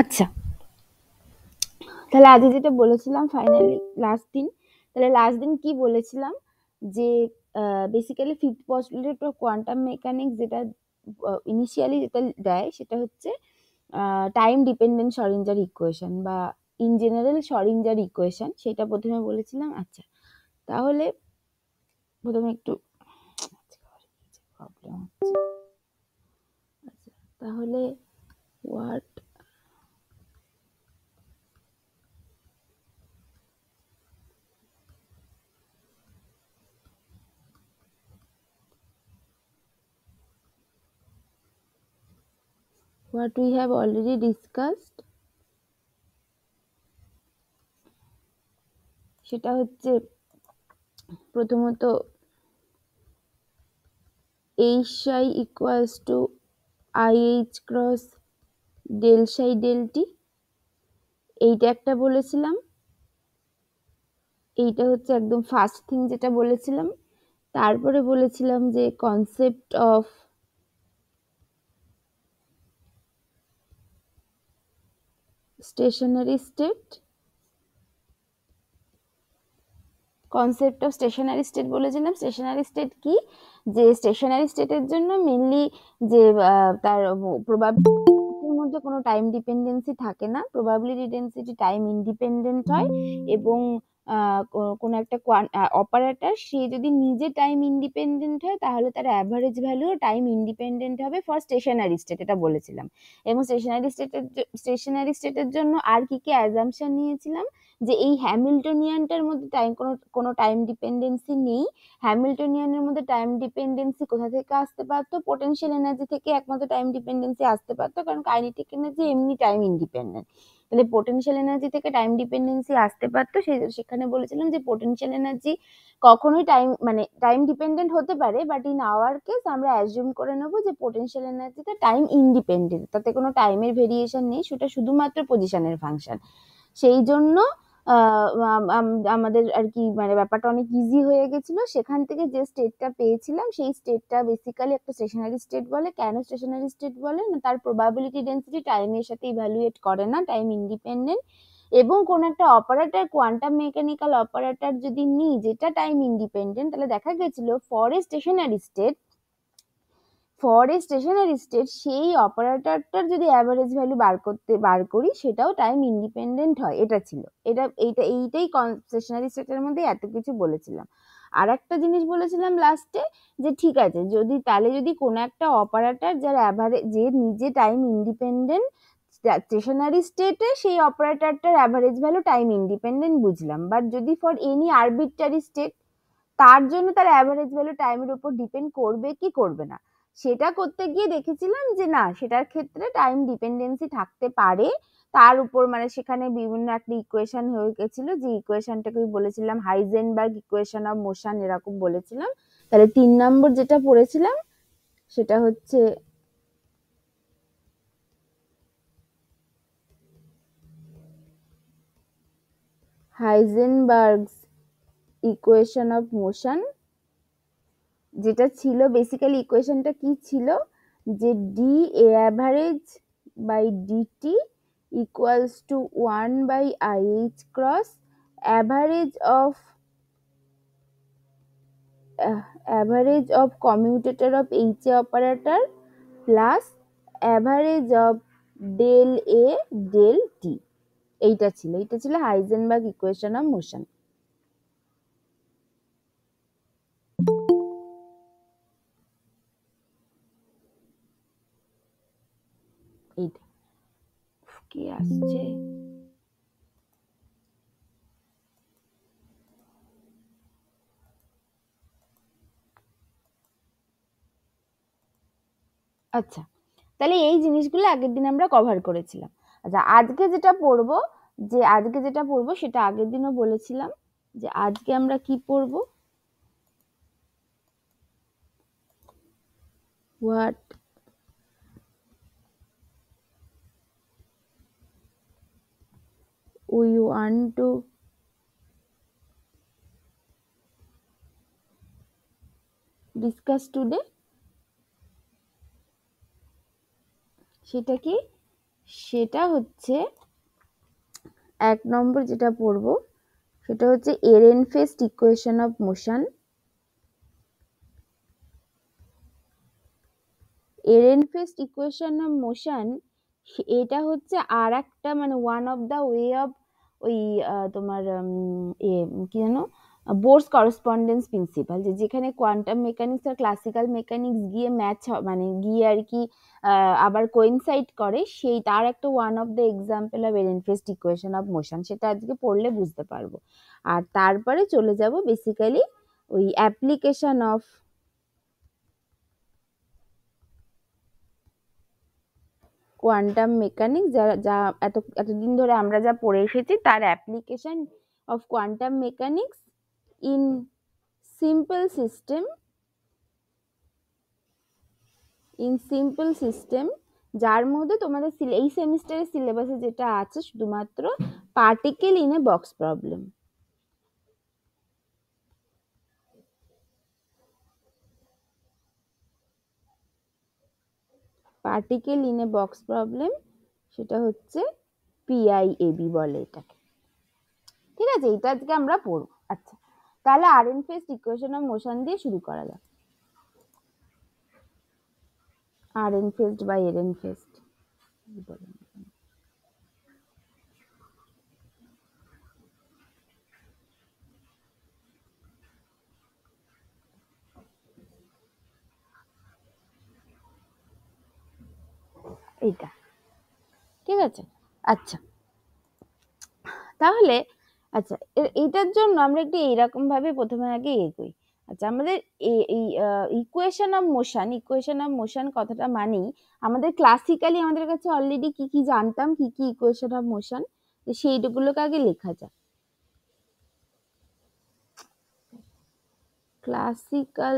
আচ্ছা তাহলে আজকে যেটা বলেছিলাম ফাইনালি লাস্ট দিন তাহলে লাস্ট দিন কি বলেছিলাম যে basically fifth possibility of quantum mechanics যেটা ইনিশিয়ালি যেটা দেয় সেটা হচ্ছে টাইম ডিপেন্ডেন্ট সরিঞ্জার ইকুয়েশন বা ইন জেনারেল সরিঞ্জার ইকুয়েশন সেটা প্রথমে বলেছিলাম আচ্ছা তাহলে প্রথমে একটু প্রবলেম আচ্ছা তাহলে what what we have already discussed সেটা হচ্ছে প্রথমত H psi equals to I H cross del psi del T এইটা একটা বলেছিলাম এইটা হচ্ছে একদম ফার্স্ট থিং যেটা বলেছিলাম তারপরে বলেছিলাম যে concept of stationary state concept of stationary state বলেছিলাম স্টেশনারি স্টেট কি যে স্টেশনারি স্টেটের জন্য মেনলি যে তার প্রবাবিলিটির মধ্যে কোনো টাইম ডিপেন্ডেন্সি থাকে না প্রবাবিলিটি ডেন্সিটি টাইম ইন্ডিপেন্ডেন্ট হয় এবং কোনো একটা অপারেটার সে যদি নিজে টাইম ইন্ডিপেন্ডেন্ট হয় তাহলে তার অ্যাভারেজ ভ্যালু টাইম ইন্ডিপেন্ডেন্ট হবে ফর স্টেশনারি স্টেট এটা বলেছিলাম এবং স্টেশনারি স্টেটের স্টেশনারি স্টেটের জন্য আর কি কি অ্যাজামশন নিয়েছিলাম যে এই হ্যামিল্টনিয়ানটার মধ্যে টাইম কোনো কোনো টাইম ডিপেন্ডেন্সি নেই হ্যামিল্টনিয়ানের মধ্যে টাইম ডিপেন্ডেন্সি কোথা থেকে আসতে পারতো পোটেনশিয়াল এনার্জি থেকে একমাত্র টাইম ডিপেন্ডেন্সি আসতে পারতো কারণ কাইনেটিক এনার্জি এমনি টাইম ইন্ডিপেন্ডেন্ট তাহলে পোটেনশিয়াল এনার্জি থেকে টাইম ডিপেন্ডেন্সি আসতে পারতো সেই সেখানে বলেছিলাম যে পোটেনশিয়াল এনার্জি কখনোই টাইম মানে টাইম ডিপেন্ডেন্ট হতে পারে বাট ইন আওয়ার কেস আমরা অ্যাজিউম করে নেবো যে পোটেনশিয়াল এনার্জিটা টাইম ইন্ডিপেন্ডেন্ট তাতে কোনো টাইমের ভেরিয়েশন নেই সেটা শুধুমাত্র পজিশনের ফাংশন সেই জন্য আমাদের আর কি মানে ব্যাপারটা অনেক ইজি হয়ে গেছিলো সেখান থেকে যে স্টেটটা পেয়েছিলাম সেই স্টেটটা বেসিক্যালি একটা স্টেশনারি স্টেট বলে কেন স্টেশনারি স্টেট বলে না তার প্রবাবিলিটি ডেন্সিটি টাইমের সাথে ইভ্যালুয়েট করে না টাইম ইন্ডিপেন্ডেন্ট এবং কোন একটা অপারেটার কোয়ান্টাম মেকানিক্যাল অপারেটার যদি নিই যেটা টাইম ইন্ডিপেন্ডেন্ট তাহলে দেখা গেছিল for a stationary state for a stationary state সেই অপারেটরটার যদি অ্যাভারেজ ভ্যালু বার করতে বার করি সেটাও টাইম ইন্ডিপেন্ডেন্ট হয় এটা ছিল এটা এইটা এইটাই স্টেশনারি স্টেটের মধ্যে এত কিছু বলেছিলাম আর একটা জিনিস বলেছিলাম লাস্টে যে ঠিক আছে যদি তাহলে যদি কোনো একটা অপারেটর যার অ্যাভারেজ যে নিজে টাইম ইন্ডিপেন্ডেন্ট স্টেশনারি স্টেটে সেই অপারেটরটার অ্যাভারেজ ভ্যালু টাইম ইন্ডিপেন্ডেন্ট বুঝলাম বাট যদি ফর এনি আরবিট্রারি স্টেট তার জন্য তার অ্যাভারেজ ভ্যালু টাইমের উপর ডিপেন্ড করবে কি করবে না সেটা করতে গিয়ে দেখেছিলাম যে না সেটার ক্ষেত্রে টাইম ডিপেন্ডেন্সি থাকতে পারে তার উপর মানে সেখানে বিভিন্ন একটা ইকুয়েশন হয়ে গেছিল যে ইকুয়েশনটাকে বলেছিলাম হাইজেনবার্গ ইকুয়েশন অফ মোশন এরকম বলেছিলাম তাহলে তিন নম্বর যেটা পড়েছিলাম সেটা হচ্ছে হাইজেনবার্গস ইকুয়েশন অফ মোশন যেটা ছিল বেসিক্যালি ইকুয়েশনটা কি ছিল যে D A average by D T equals to one by IH cross average of average of commutator of H A operator plus average of del A del T এইটা ছিল এইটা ছিল Heisenberg equation of motion কি আসছে আচ্ছা তাহলে এই জিনিসগুলো আগের দিন আমরা কভার করেছিলাম আচ্ছা আজকে যেটা পড়ব যে আজকে যেটা পড়ব সেটা আগের দিনও বলেছিলাম যে আজকে আমরা কি পড়ব what we want to discuss today সেটা কি সেটা হচ্ছে এক নম্বর যেটা পড়ব সেটা হচ্ছে fest equation of motion fest equation of motion এটা হচ্ছে আর একটা মানে one of the way of ওই তোমার ইয়ে কী যেন বোর্স করসপন্ডেন্স প্রিন্সিপাল যে যেখানে কোয়ান্টাম মেকানিক্স আর ক্লাসিক্যাল মেকানিক্স গিয়ে ম্যাচ মানে গিয়ে আর কি আবার কোয়েনসাইড করে সেই তার একটা one of the example of Ehrenfest equation of motion সেটা আজকে পড়লে বুঝতে পারবো আর তারপরে চলে যাব বেসিক্যালি ওই অ্যাপ্লিকেশন অফ কোয়ান্টাম মেকানিক্স যারা যা এত এতদিন ধরে আমরা যা পড়ে এসেছি তার application of quantum mechanics in simple system in simple system যার মধ্যে তোমাদের এই সেমিস্টারের সিলেবাসে যেটা আছে শুধুমাত্র particle in a box problem particle in a box problem সেটা হচ্ছে পিআইএবি বলে এটাকে ঠিক আছে এটা আজকে আমরা পড়ব আচ্ছা তাহলে Ehrenfest equation of motion দিয়ে শুরু করা যাক Ehrenfest by Ehrenfest বলেন এইটা ঠিক আছে আচ্ছা তাহলে আচ্ছা এইটার জন্য আমরা একটু এইরকমভাবে প্রথমে আগে এগোই আচ্ছা আমাদের এই equation of motion equation of motion কথাটা মানি আমাদের ক্লাসিক্যালি আমাদের কাছে অলরেডি কি কি জানতাম কি কি ইকুয়েশান অফ মোশন সেইগুলোকে আগে লেখা যাক ক্লাসিক্যাল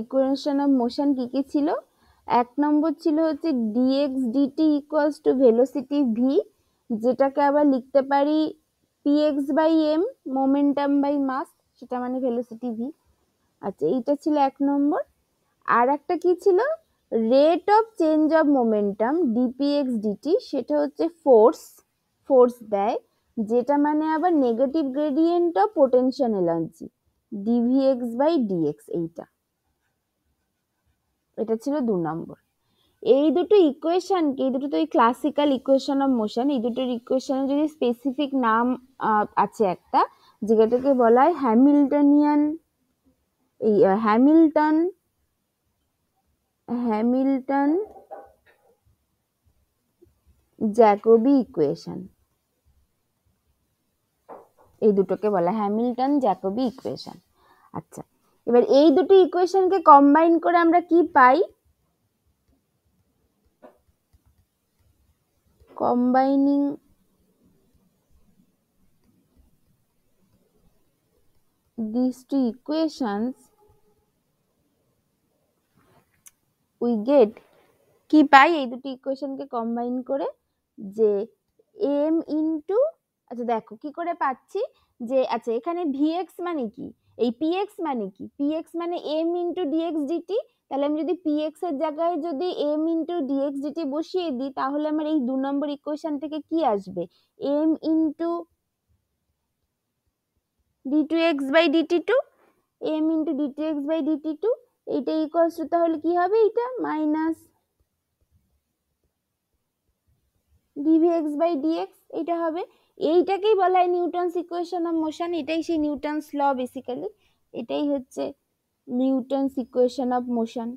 ইকুয়েশন অফ মোশন কী কী ছিল এক নম্বর ছিল হচ্ছে D X D T equals to velocity V যেটাকে আবার লিখতে পারি P X by M momentum by mass সেটা মানে ভেলোসিটি ভি আচ্ছা এইটা ছিল এক নম্বর আর একটা কী ছিল rate of change of momentum D P X D T সেটা হচ্ছে ফোর্স ফোর্স দেয় যেটা মানে আবার negative gradient of potential energy D V X by D X এইটা এটা ছিল দু নম্বর এই দুটো ইকুয়েশনকে এই দুটো তো এই ক্লাসিক্যাল ইকুয়েশন অফ মোশন এই দুটোর ইকুয়েশনের যদি স্পেসিফিক নাম আছে একটা যেটাকে বলা হয় হ্যামিল্টনিয়ান এই হ্যামিল্টন হ্যামিল্টন জ্যাকোবি ইকুয়েশন এই দুটোকে বলা হ্যামিল্টন জ্যাকোবি ইকুয়েশন আচ্ছা এবার এই দুটি ইকুয়েশনকে কম্বাইন করে আমরা কি পাই combining this two equations we get কি পাই এই দুটি ইকুয়েশনকে কম্বাইন করে যে এম ইন্টু আচ্ছা দেখো কি করে পাচ্ছি যে আচ্ছা এখানে ভিএক্স মানে কি এই পি এক্স মানে কি পি এক্স মানে এম ইন্টু ডিএক্স ডিটি তাহলে আমি যদি পি এর জায়গায় যদি এম ইন্টু ডিএক্স ডিটি বসিয়ে দিই তাহলে আমার এই দু নম্বর ইকুয়েশন থেকে কি আসবে M into D two X by D T two M into D two X by D T two এইটা ইকোয়াল টু তাহলে কি হবে এটা minus D V x by dx এটা হবে এইটাকেই বলা হয় নিউটনস ইকুয়েশন অফ মোশন এটাই সেই নিউটনস ল বেসিক্যালি এটাই হচ্ছে নিউটনস ইকুয়েশন অফ মোশন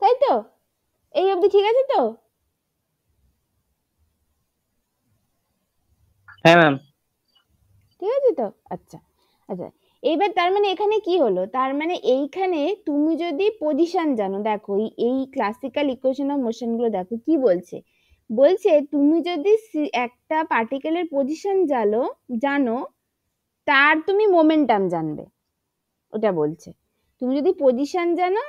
তাই তো এই অবধি ঠিক আছে তো হ্যাঁ ম্যাম ঠিক আছে তো আচ্ছা আচ্ছা এইবার তার মানে এখানে কি হলো তার মানে এইখানে তুমি যদি পজিশন জানো দেখো এই ক্লাসিক্যাল ইকুয়েশন অফ মোশনগুলো দেখো কি বলছে বলছে তুমি যদি একটা পার্টিকেলের পজিশন জানো জানো তার তুমি মোমেন্টাম জানবে ওটা বলছে তুমি যদি পজিশন জানো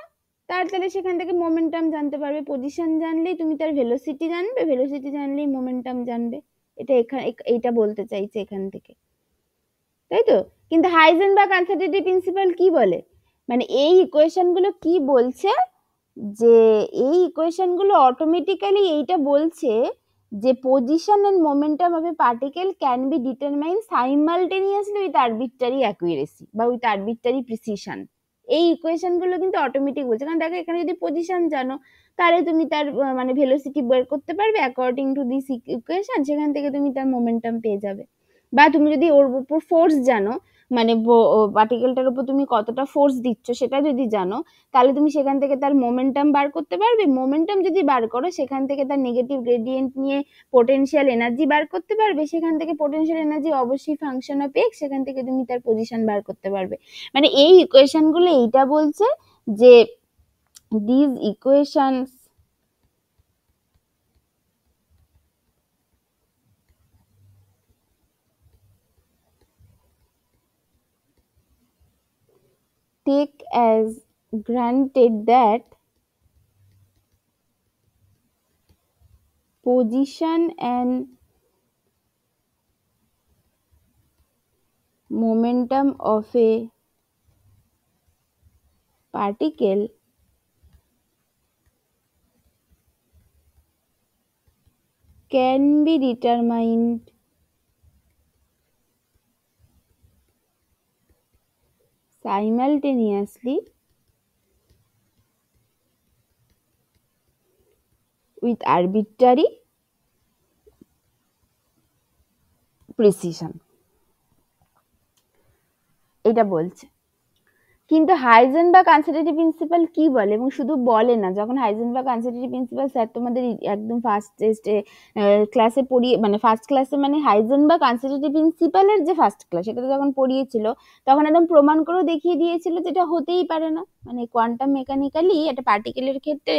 তার তাহলে সেখান থেকে মোমেন্টাম জানতে পারবে পজিশন জানলেই তুমি তার ভেলোসিটি জানবে ভেলোসিটি জানলেই মোমেন্টাম জানবে এটা এখানে এইটা বলতে চাইছে এখান থেকে তাই তো কিন্তু হাইজেনবার্গ আনসার্টিটি প্রিন্সিপাল কি বলে মানে এই ইকুয়েশনগুলো কি বলছে যে এই ইকুয়েশনগুলো অটোমেটিক্যালি এইটা বলছে যে position and momentum of a particle can be determine simultaneously with arbitrary accuracy বা উইথ আরবিট্রারি প্রিসিশন এই ইকুয়েশনগুলো কিন্তু অটোমেটিক বলছে কারণ দেখো এখানে যদি পজিশন জানো তাহলে তুমি তার মানে ভেলোসিটি বের করতে পারবে অ্যাকর্ডিং টু দিস ইকুয়েশন সেখান থেকে তুমি তার মোমেন্টাম পেয়ে যাবে বা তুমি যদি ওর উপর ফোর্স জানো মানে পার্টিকেলটার উপর তুমি কতটা ফোর্স দিচ্ছ সেটা যদি জানো তাহলে তুমি সেখান থেকে তার মোমেন্টাম বার করতে পারবে মোমেন্টাম যদি বার করো সেখান থেকে তার নেগেটিভ গ্রেডিয়েন্ট নিয়ে পোটেনশিয়াল এনার্জি বার করতে পারবে সেখান থেকে পোটেনশিয়াল এনার্জি অবশ্যই ফাংশন অফ এক্স সেখান থেকে তুমি তার পজিশন বার করতে পারবে মানে এই ইকুয়েশনগুলো এইটা বলছে যে these equations take as granted that position and momentum of a particle can be determined simultaneously with arbitrary precision এটা বলছে কিন্তু হাইজেন বা আনসার্টেনিটি প্রিন্সিপাল কি বলে এবং শুধু বলে না যখন hygiene Heisenberg uncertainty principal sir তোমাদের একদম ফার্স্ট টেস্টে ক্লাসে পড়িয়ে মানে ফার্স্ট ক্লাসে মানে হাইজেন বা আনসার্টেনিটি প্রিন্সিপালের যে ফার্স্ট ক্লাস সেটা যখন পড়িয়েছিল তখন একদম প্রমাণ করেও দেখিয়ে দিয়েছিল যেটা হতেই পারে না মানে কোয়ান্টাম মেকানিক্যালি একটা পার্টিকেলের ক্ষেত্রে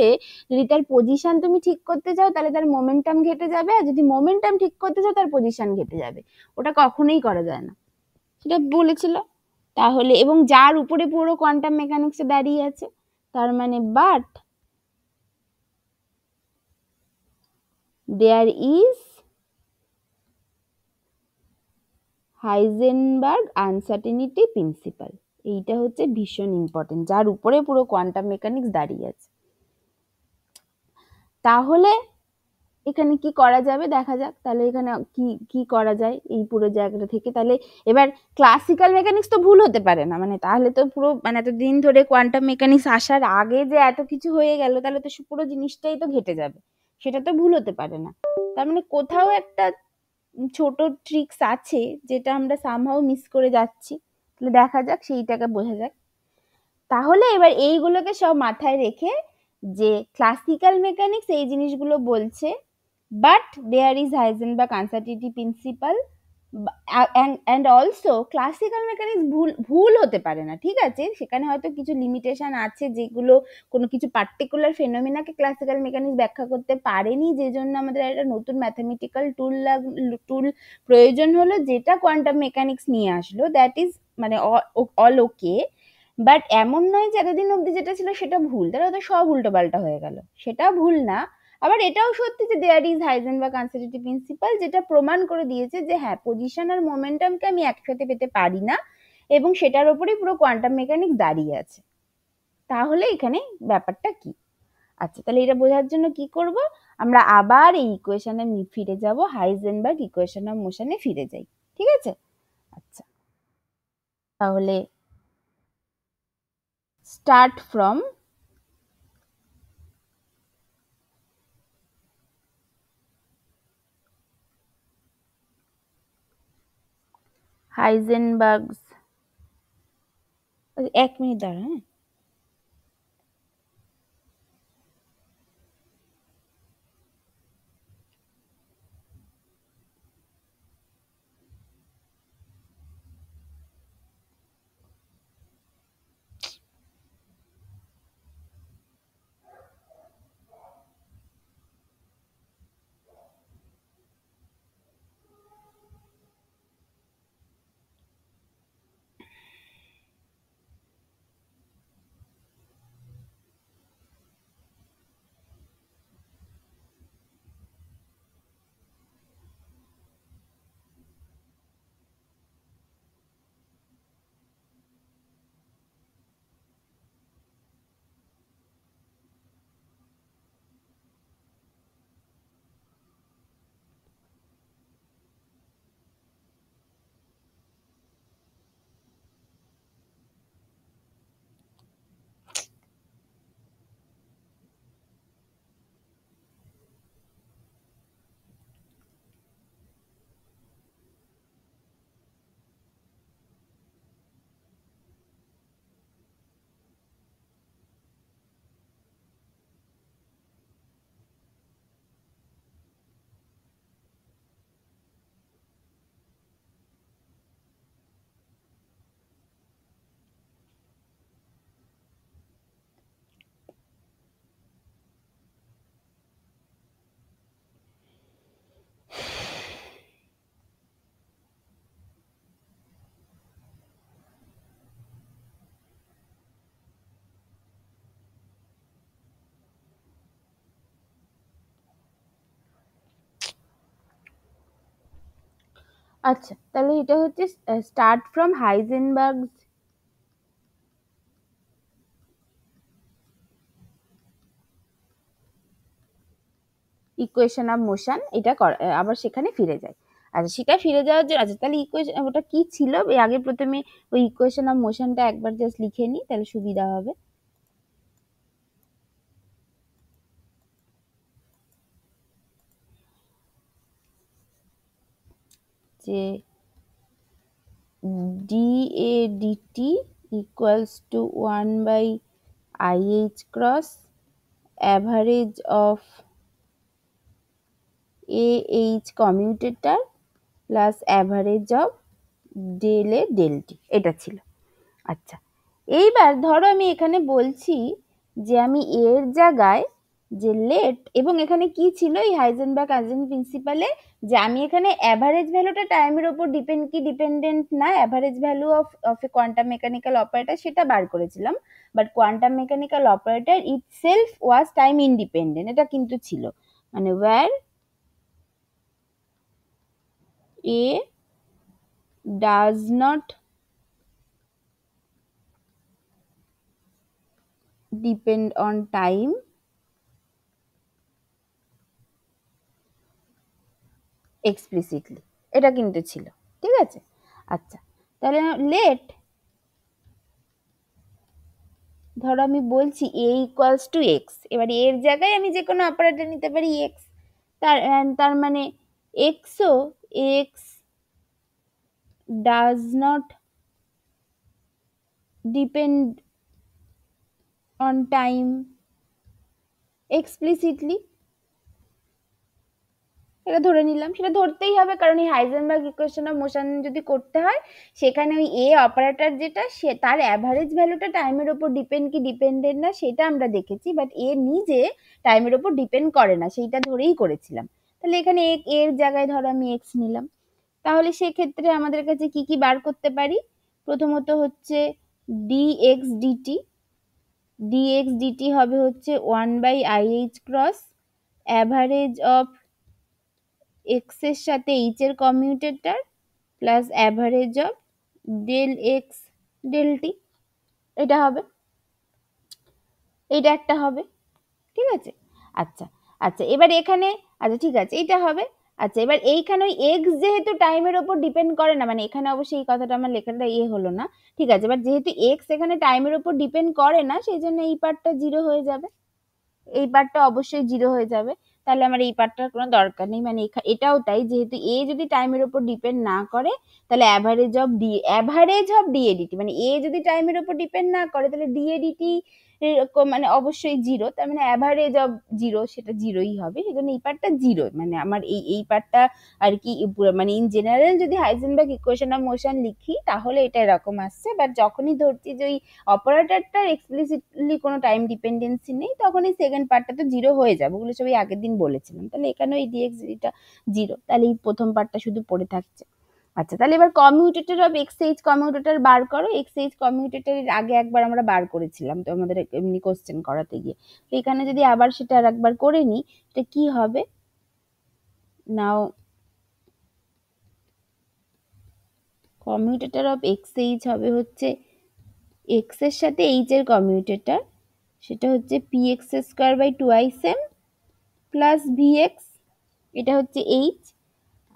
যদি তার পজিশন তুমি ঠিক করতে চাও তাহলে তার মোমেন্টাম ঘেটে যাবে আর যদি মোমেন্টাম ঠিক করতে চাও তার পজিশন ঘেটে যাবে ওটা কখনোই করা যায় না সেটা বলেছিল তাহলে এবং যার উপরে পুরো কোয়ান্টাম মেকানিক্সে দাঁড়িয়ে আছে তার মানে but there is Heisenberg uncertainty principle এইটা হচ্ছে ভীষণ ইম্পর্টেন্ট যার উপরে পুরো কোয়ান্টাম মেকানিক্স দাঁড়িয়ে আছে তাহলে এখানে কি করা যাবে দেখা যাক তাহলে এখানে কি কি করা যায় এই পুরো জায়গাটা থেকে তাহলে এবার ক্লাসিক্যাল মেকানিক্স তো ভুল হতে পারে না মানে তাহলে তো পুরো মানে এত দিন ধরে কোয়ান্টাম মেকানিক্স আসার আগে যে এত কিছু হয়ে গেল তাহলে তো পুরো জিনিসটাই তো ঘেটে যাবে সেটা তো ভুল হতে পারে না তার মানে কোথাও একটা ছোট ট্রিক্স আছে যেটা আমরা সামহাও মিস করে যাচ্ছি তাহলে দেখা যাক সেইটাকে বোঝা যাক তাহলে এবার এইগুলোকে সব মাথায় রেখে যে ক্লাসিক্যাল মেকানিক্স এই জিনিসগুলো বলছে But there is Heisenberg uncertainty principle and and also classical mechanics ভুল ভুল হতে পারে না ঠিক আছে সেখানে হয়তো কিছু লিমিটেশন আছে যেগুলো কোনো কিছু পার্টিকুলার ফেনোমিনাকে ক্লাসিক্যাল মেকানিক্স ব্যাখ্যা করতে পারেনি যে জন্য আমাদের একটা নতুন ম্যাথামেটিক্যাল টুল লাগ টুল প্রয়োজন হলো যেটা কোয়ান্টাম মেকানিক্স নিয়ে আসলো দ্যাট ইজ মানে অল ওকে বাট এমন নয় যে এতদিন অবধি যেটা ছিল সেটা ভুল তাহলে হয়তো সব উল্টোপাল্টা হয়ে গেল সেটা ভুল না আবার এটাও সত্যি যে দেয়ার ইজ বা আনসার্টিটি প্রিন্সিপাল যেটা প্রমাণ করে দিয়েছে যে হ্যাঁ পজিশন আর মোমেন্টামকে আমি একসাথে পেতে পারি না এবং সেটার ওপরেই পুরো কোয়ান্টাম মেকানিক দাঁড়িয়ে আছে তাহলে এখানে ব্যাপারটা কি আচ্ছা তাহলে এটা বোঝার জন্য কি করব আমরা আবার এই ইকুয়েশনে ফিরে যাব বা ইকুয়েশন অফ মোশনে ফিরে যাই ঠিক আছে আচ্ছা তাহলে স্টার্ট ফ্রম हाइजेनबर्ग एक मिनट दाड़ा हाँ আচ্ছা তাহলে এটা হচ্ছে start from Heisenberg equation of motion এটা আবার সেখানে ফিরে যায় আচ্ছা সেটা ফিরে যাওয়ার জন্য আচ্ছা তাহলে ইকুয়েশন ওটা কী ছিল আগে প্রথমে ওই ইকুয়েশন অফ মোশনটা একবার জাস্ট লিখে নিই তাহলে সুবিধা হবে যে D A D T equals to one by IH cross average of H commutator plus average of del A del T এটা ছিল আচ্ছা এইবার ধরো আমি এখানে বলছি যে আমি এর জায়গায় যে লেট এবং এখানে কি ছিল এই হাইজেনবার্গ আইজেন প্রিন্সিপালে যে আমি এখানে অ্যাভারেজ ভ্যালুটা টাইমের ওপর ডিপেন্ড কি ডিপেন্ডেন্ট না average value of of a quantum mechanical operator সেটা বার করেছিলাম but quantum mechanical operator itself was time independent এটা কিন্তু ছিল মানে or A does not depend on time explicitly এটা কিন্তু ছিল ঠিক আছে আচ্ছা তাহলে লেট ধরো আমি বলছি এ ইকুয়ালস টু এক্স এবার এর জায়গায় আমি যে কোনো অপারেটার নিতে পারি এক্স তার তার মানে এক্সও X does not depend on time explicitly এটা ধরে নিলাম সেটা ধরতেই হবে কারণ এই হাইজেনবার্গ ইকুয়েশন অফ মোশন যদি করতে হয় সেখানে ওই এ অপারেটার যেটা সে তার অ্যাভারেজ ভ্যালুটা টাইমের ওপর ডিপেন্ড কি ডিপেন্ডেন্ট না সেটা আমরা দেখেছি বাট এ নিজে টাইমের ওপর ডিপেন্ড করে না সেইটা ধরেই করেছিলাম তাহলে এখানে এর জায়গায় ধরো আমি এক্স নিলাম তাহলে সেক্ষেত্রে আমাদের কাছে কি কি বার করতে পারি প্রথমত হচ্ছে D X D T X D T হবে হচ্ছে one by IH cross average of এক্সের সাথে এইচের commutator plus average of del X del T এটা হবে এটা একটা হবে ঠিক আছে আচ্ছা আচ্ছা এবার এখানে আচ্ছা ঠিক আছে এটা হবে আচ্ছা এবার এইখানে ওই এক্স যেহেতু টাইমের ওপর ডিপেন্ড করে না মানে এখানে অবশ্যই এই কথাটা আমার লেখাটা ইয়ে হলো না ঠিক আছে এবার যেহেতু এক্স এখানে টাইমের ওপর ডিপেন্ড করে না সেই জন্য এই পার্টটা জিরো হয়ে যাবে এই পার্টটা অবশ্যই জিরো হয়ে যাবে তাহলে আমার এই পার্টটার কোনো দরকার নেই মানে এটাও তাই যেহেতু এ যদি টাইমের ওপর ডিপেন্ড না করে তাহলে average of D average of D A D T মানে এ যদি টাইমের ওপর ডিপেন্ড না করে তাহলে ডিএডিটি মানে অবশ্যই জিরো তার মানে অ্যাভারেজ অব জিরো সেটা জিরোই হবে সেজন্য এই পার্টটা জিরো মানে আমার এই এই পার্টটা আর কি মানে ইন জেনারেল যদি Heisenberg equation of motion লিখি তাহলে এটা এরকম আসছে বাট যখনই ধরছি যে ওই অপারেটারটার এক্সপ্লিসিটলি কোনো টাইম ডিপেন্ডেন্সি নেই তখন এই সেকেন্ড পার্টটা তো জিরো হয়ে যাবে ওগুলো সবই আগের দিন বলেছিলাম তাহলে এখানে ওই ডিএক্স জিটা জিরো তাহলে এই প্রথম পার্টটা শুধু পড়ে থাকছে আচ্ছা তাহলে এবার কমিউটেটর অফ এক্সএইচ কমিউটেটর বার করো এক্সএইচ কমিউটেটরের আগে একবার আমরা বার করেছিলাম তো আমাদের এমনি কোশ্চেন করাতে গিয়ে তো এখানে যদি আবার সেটা আর একবার করে নিই এটা কি হবে নাও কমিউটেটর অফ এক্সএইচ হবে হচ্ছে এক্স এর সাথে এইচ এর কমিউটেটর সেটা হচ্ছে P x square by two twice M plus V X এটা হচ্ছে এইচ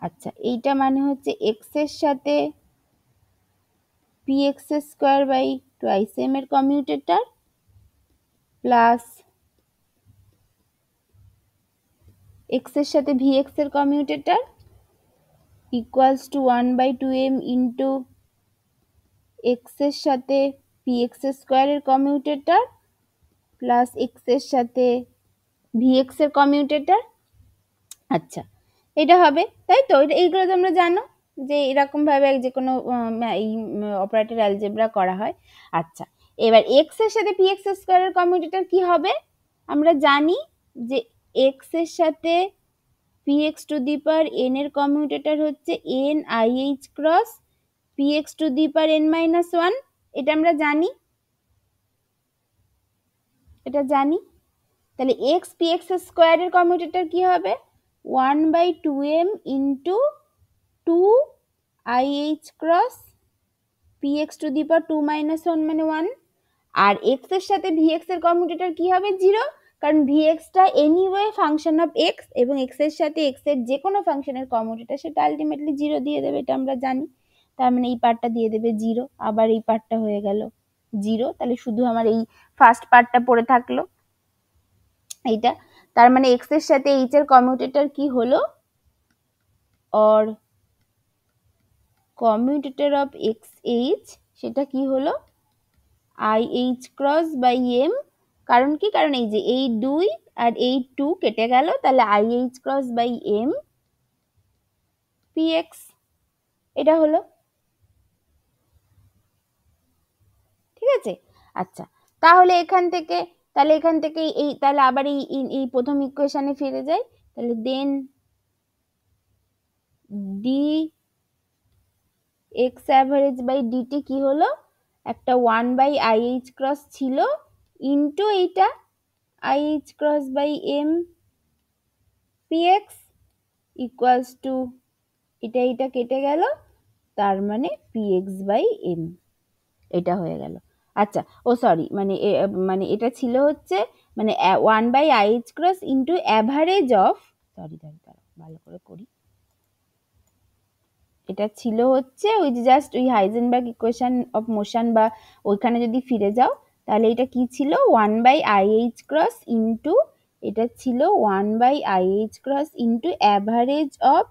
আচ্ছা এইটা মানে হচ্ছে এক্সের সাথে P x square by twice M এর কমিউটেটার প্লাস এক্সের সাথে ভি এক্সের commutator equals to one by two M into এক্সের সাথে পি এক্স স্কোয়ারের কমিউটেটার প্লাস এক্সের সাথে ভি এক্সের কমিউটেটার আচ্ছা এটা হবে তাই তো এইগুলো তোমরা জানো যে এরকমভাবে যে কোনো এই অপারেটার অ্যালজেবরা করা হয় আচ্ছা এবার এক্স এর সাথে পি এক্স স্কোয়ারের কম্পিউটার কি হবে আমরা জানি যে এক্স এর সাথে P X to the power N এর কম্পিউটার হচ্ছে N I H cross P X to the power N minus one এটা আমরা জানি এটা জানি তাহলে এক্স পি এক্স স্কোয়ারের কম্পিউটার কি হবে one by two M into two I H cross P X to the two minus one মানে ওয়ান আর এক্স এর সাথে ভি এক্স এর কী কি হবে জিরো কারণ ভি এক্সটা এনিওয়ে ফাংশন অফ এক্স এবং এক্স এর সাথে এক্স এর যে কোনো ফাংশনের কম্পিউটার সেটা আলটিমেটলি জিরো দিয়ে দেবে এটা আমরা জানি তার মানে এই পার্টটা দিয়ে দেবে জিরো আবার এই পার্টটা হয়ে গেল জিরো তাহলে শুধু আমার এই ফার্স্ট পার্টটা পড়ে থাকলো এইটা তার মানে এক্স এর সাথে এইচ এর কমিউটেটার কি হলো or commutator of X H সেটা কি হলো I H cross by M কারণ কি কারণ এই যে এই দুই আর এই টু কেটে গেল তাহলে I H cross by M P X এটা হলো ঠিক আছে আচ্ছা তাহলে এখান থেকে তাহলে এখান থেকে এই তাহলে আবার এই এই প্রথম ইকুয়েশানে ফিরে যাই তাহলে then D X average by D T কি হলো একটা ওয়ান বাই আইএইচ ক্রস ছিল ইন্টু এইটা I H cross by M P X equals to এটা এটা কেটে গেল তার মানে পিএক্স বাই এম এটা হয়ে গেল আচ্ছা ও সরি মানে মানে এটা ছিল হচ্ছে মানে one by I H cross into average of sorry sorry ভালো করে করি এটা ছিল হচ্ছে ওই যে জাস্ট ওই hygiene Heisenberg equation of motion বা ওইখানে যদি ফিরে যাও তাহলে এটা কি ছিল one by IH cross into এটা ছিল one by IH cross into average of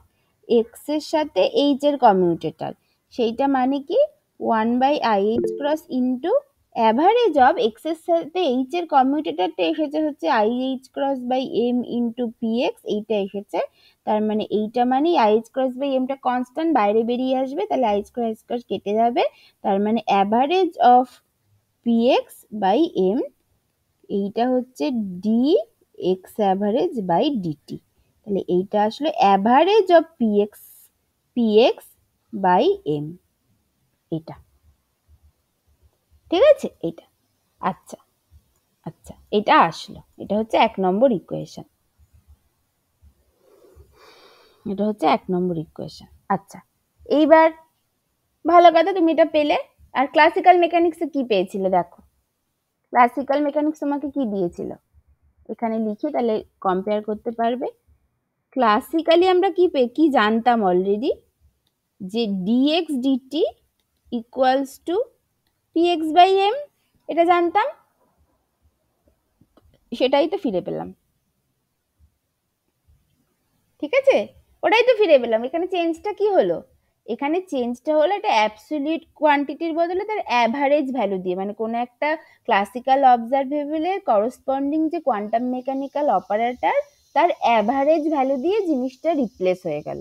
এক্সের সাথে এইচ এর কমিউটেটার সেইটা মানে কি one by IH cross into average of এক্সের সাথে এইচ এর কমিউটেটারটা এসেছে হচ্ছে I H cross by M into P X এইটা এসেছে তার মানে এইটা মানে আই এইচ ক্রস বাই এমটা কনস্ট্যান্ট বাইরে বেরিয়ে আসবে তাহলে আইএচ এইচ ক্রস ক্রস কেটে যাবে তার মানে average of P X by M এইটা হচ্ছে D X average by D T তাহলে এইটা আসলে average of P X P X by M এটা ঠিক আছে এটা আচ্ছা আচ্ছা এটা আসলো এটা হচ্ছে এক নম্বর ইকুয়েশন এটা হচ্ছে এক নম্বর ইকুয়েশন আচ্ছা এইবার ভালো কথা তুমি এটা পেলে আর ক্লাসিক্যাল মেকানিক্সে কি পেয়েছিলে দেখো ক্লাসিক্যাল মেকানিক্স তোমাকে কি দিয়েছিল এখানে লিখে তাহলে কম্পেয়ার করতে পারবে ক্লাসিক্যালি আমরা কি পে কি জানতাম অলরেডি যে D X D T equals to P X by M এটা জানতাম সেটাই তো ফিরে পেলাম ঠিক আছে ওটাই তো ফিরে পেলাম এখানে চেঞ্জটা কি হলো এখানে চেঞ্জটা হলো এটা অ্যাবসুলিউট কোয়ান্টিটির বদলে তার অ্যাভারেজ ভ্যালু দিয়ে মানে কোনো একটা ক্লাসিক্যাল অবজারভেবলের করসপন্ডিং যে কোয়ান্টাম মেকানিক্যাল অপারেটার তার অ্যাভারেজ ভ্যালু দিয়ে জিনিসটা রিপ্লেস হয়ে গেল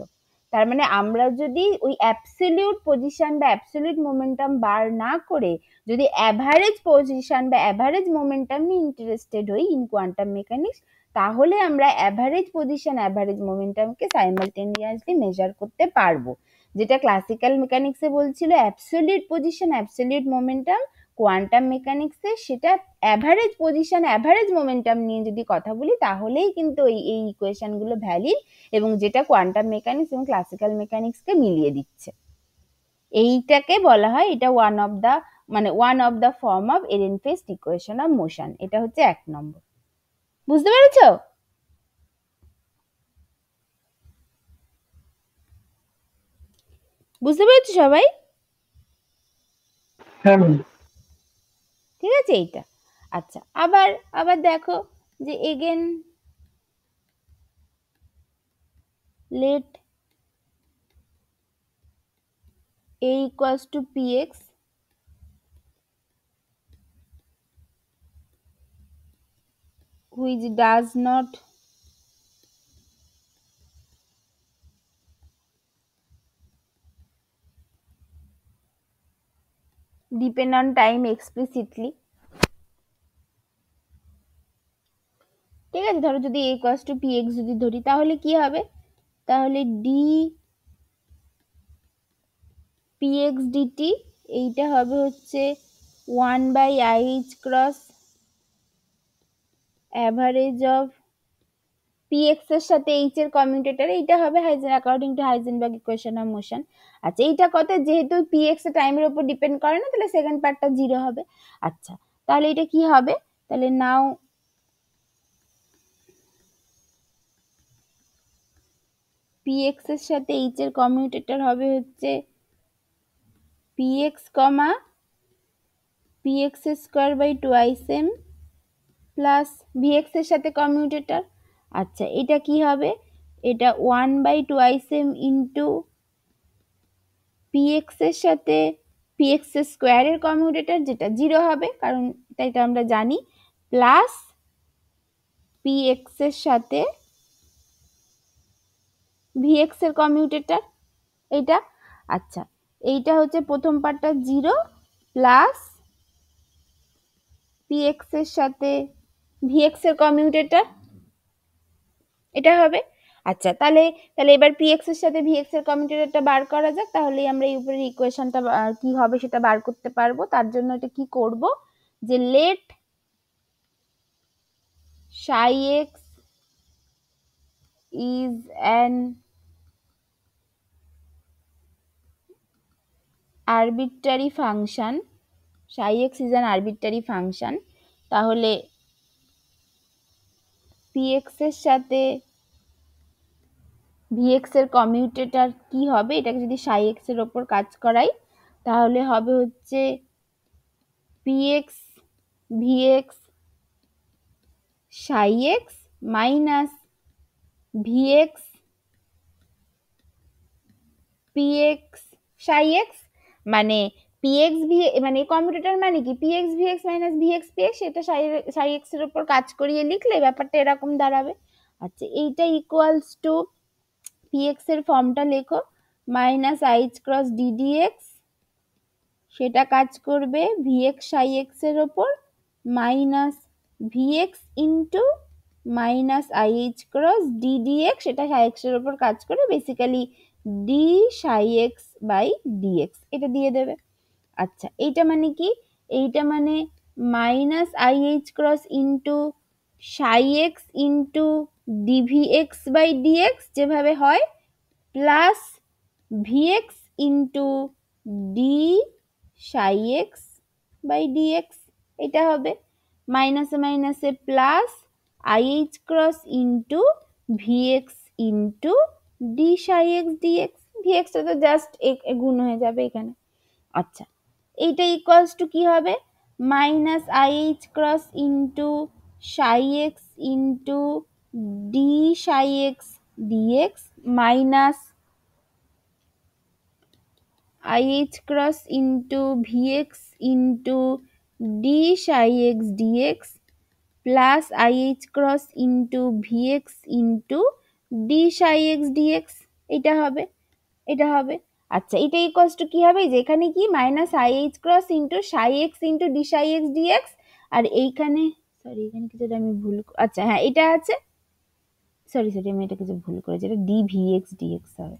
তার মানে আমরা যদি ওই অ্যাবসলিউট পজিশন বা অ্যাবসলিউট মোমেন্টাম বার না করে যদি অ্যাভারেজ পজিশন বা অ্যাভারেজ মোমেন্টাম নিয়ে ইন্টারেস্টেড হই ইন কোয়ান্টাম মেকানিক্স তাহলে আমরা অ্যাভারেজ পজিশন অ্যাভারেজ মোমেন্টামকে সাইমালটেনিয়াসলি মেজার করতে পারবো যেটা ক্লাসিক্যাল মেকানিক্সে বলছিল absolute position absolute momentum quantum মেকানিক্সে সেটা অ্যাভারেজ পজিশন অ্যাভারেজ মোমেন্টাম নিয়ে যদি কথা বলি তাহলেই কিন্তু এই এই ইকুয়েশনগুলো ভ্যালিড এবং যেটা কোয়ান্টাম মেকানিক্স এবং ক্লাসিক্যাল মেকানিক্সকে মিলিয়ে দিচ্ছে এইটাকে বলা হয় এটা ওয়ান অফ দ্য মানে one of the form of Ehrenfest equation of motion এটা হচ্ছে এক নম্বর বুঝতে পেরেছ বুঝতে পেরেছো সবাই হ্যাঁ ঠিক আছে এইটা আচ্ছা আবার আবার দেখো যে again let a equals to px which does not depend on time explicitly ঠিক আছে ধরো যদি a cos two P x যদি ধরি তাহলে কি হবে তাহলে ডি px dt এইটা হবে হচ্ছে one by i cross average of p x এর সাথে এইচ এর কমিউটেটার এইটা হবে Heisen according to Heisenberg equation of motion আচ্ছা এইটা কত যেহেতু পিএক্স টাইমের উপর ডিপেন্ড করে না তাহলে সেকেন্ড পার্টটা জিরো হবে আচ্ছা তাহলে এটা কি হবে তাহলে নাও পিএক্স এর সাথে এইচ এর কমিউটেটার হবে হচ্ছে p x comma p x square by two twice M plus v x এর সাথে কমিউটেটার আচ্ছা এটা কি হবে এটা one by twice m into পিএক্সের সাথে এক্সের স্কোয়ারের কমিউটেটার যেটা জিরো হবে কারণ এটা আমরা জানি প্লাস পিএক্সের সাথে ভিএক্সের কমিউটেটার এইটা আচ্ছা এইটা হচ্ছে প্রথম পার্টটা জিরো প্লাস পিএক্সের সাথে ভিএক্সের কমিউটেটার এটা হবে আচ্ছা তাহলে তাহলে এবার পিএক্স এর সাথে ভিএক্স এর কমিউটেটরটা বার করা যাক তাহলে আমরা এই উপরের ইকুয়েশনটা কি হবে সেটা বার করতে পারবো তার জন্য এটা কি করব যে let psi x is an arbitrary function psi x is an arbitrary function তাহলে সিএক্স সাথে ভিএক্স এর কমিউটেটার কি হবে এটাকে যদি সাই এক্সের ওপর কাজ করাই তাহলে হবে হচ্ছে p x v x psi x minus v x p x psi x মানে পিএক্স ভি মানে কম্পিউটার মানে কি p x v x minus v x p x সেটা সাই এক্সের ওপর কাজ করিয়ে লিখলে ব্যাপারটা এরকম দাঁড়াবে আচ্ছা এইটা ইকুয়ালস টু পিএক্স এর ফর্মটা লেখো মাইনাস আইচ ক্রস ডিডিএক্স সেটা কাজ করবে ভিএক্স সাই এক্সের ওপর minus v x into minus i h cross d d x সেটা সাই এক্সের ওপর কাজ করে basically d psi x by dx এটা দিয়ে দেবে আচ্ছা এইটা মানে কি এইটা মানে minus i H cross into psi x into d v x by d x যেভাবে হয় plus V x into d psi x by dx এটা হবে মাইনাসে মাইনাসে plus i H cross into v x into d psi x dx v এক্সটা তো just গুণ হয়ে যাবে এখানে আচ্ছা এইটা ইকুয়ালস টু কী হবে minus i h cross into psi x into d psi x d x minus i h cross into v x into d psi x d x plus i h cross into v x into d psi x d x এটা হবে এটা হবে আচ্ছা এটা এই two কী হবে যেখানে কি minus i H cross into psi x into d psi x d x আর এইখানে সরি এখানে কিছুটা আমি ভুল আচ্ছা হ্যাঁ এটা আছে সরি সরি আমি এটা কিছু ভুল করেছি এটা d v x d x হবে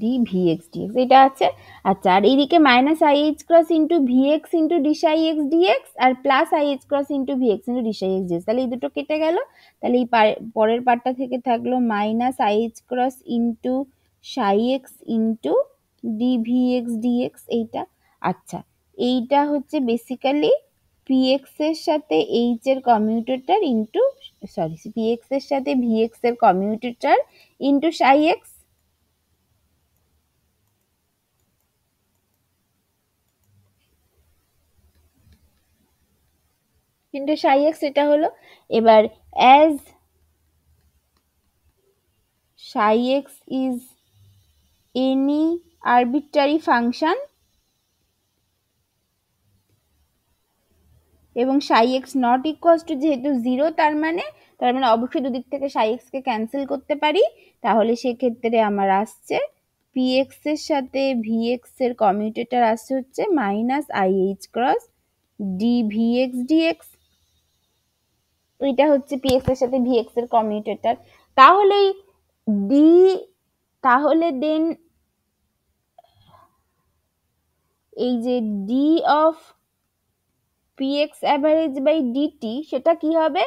ডি ভি এক্স ডিএক্স এটা আছে আচ্ছা আর এইদিকে minus i H cross into v x into d psi x d x আর plus i H cross into v x into d psi x d x তাহলে এই দুটো কেটে গেল তাহলে এই পরের পার্টটা থেকে থাকলো minus i H cross into psi x into d v x d x এইটা আচ্ছা এইটা হচ্ছে বেসিক্যালি পিএক্স এর সাথে এইচ এর কমিউটেটার ইন্টু সরি পিএক্স এর সাথে ভিএক্স এর কমিউটেটার ইন্টু সাই এক্স কিন্তু সাই এক্স এটা হলো এবার as psi x is any arbitrary function এবং psi x not equals to যেহেতু জিরো তার মানে তার মানে অবশ্যই দুদিক থেকে সাই এক্সকে ক্যান্সেল করতে পারি তাহলে সেক্ষেত্রে আমার আসছে পি এক্সের সাথে ভি এক্সের কমিউটেটার আসছে হচ্ছে minus i H cross d v x d x এটা হচ্ছে পিএক্স এর সাথে ভিএক্স এর কমিউটেটার তাহলেই ডি তাহলে দেন এই যে d of p x average by d t সেটা কি হবে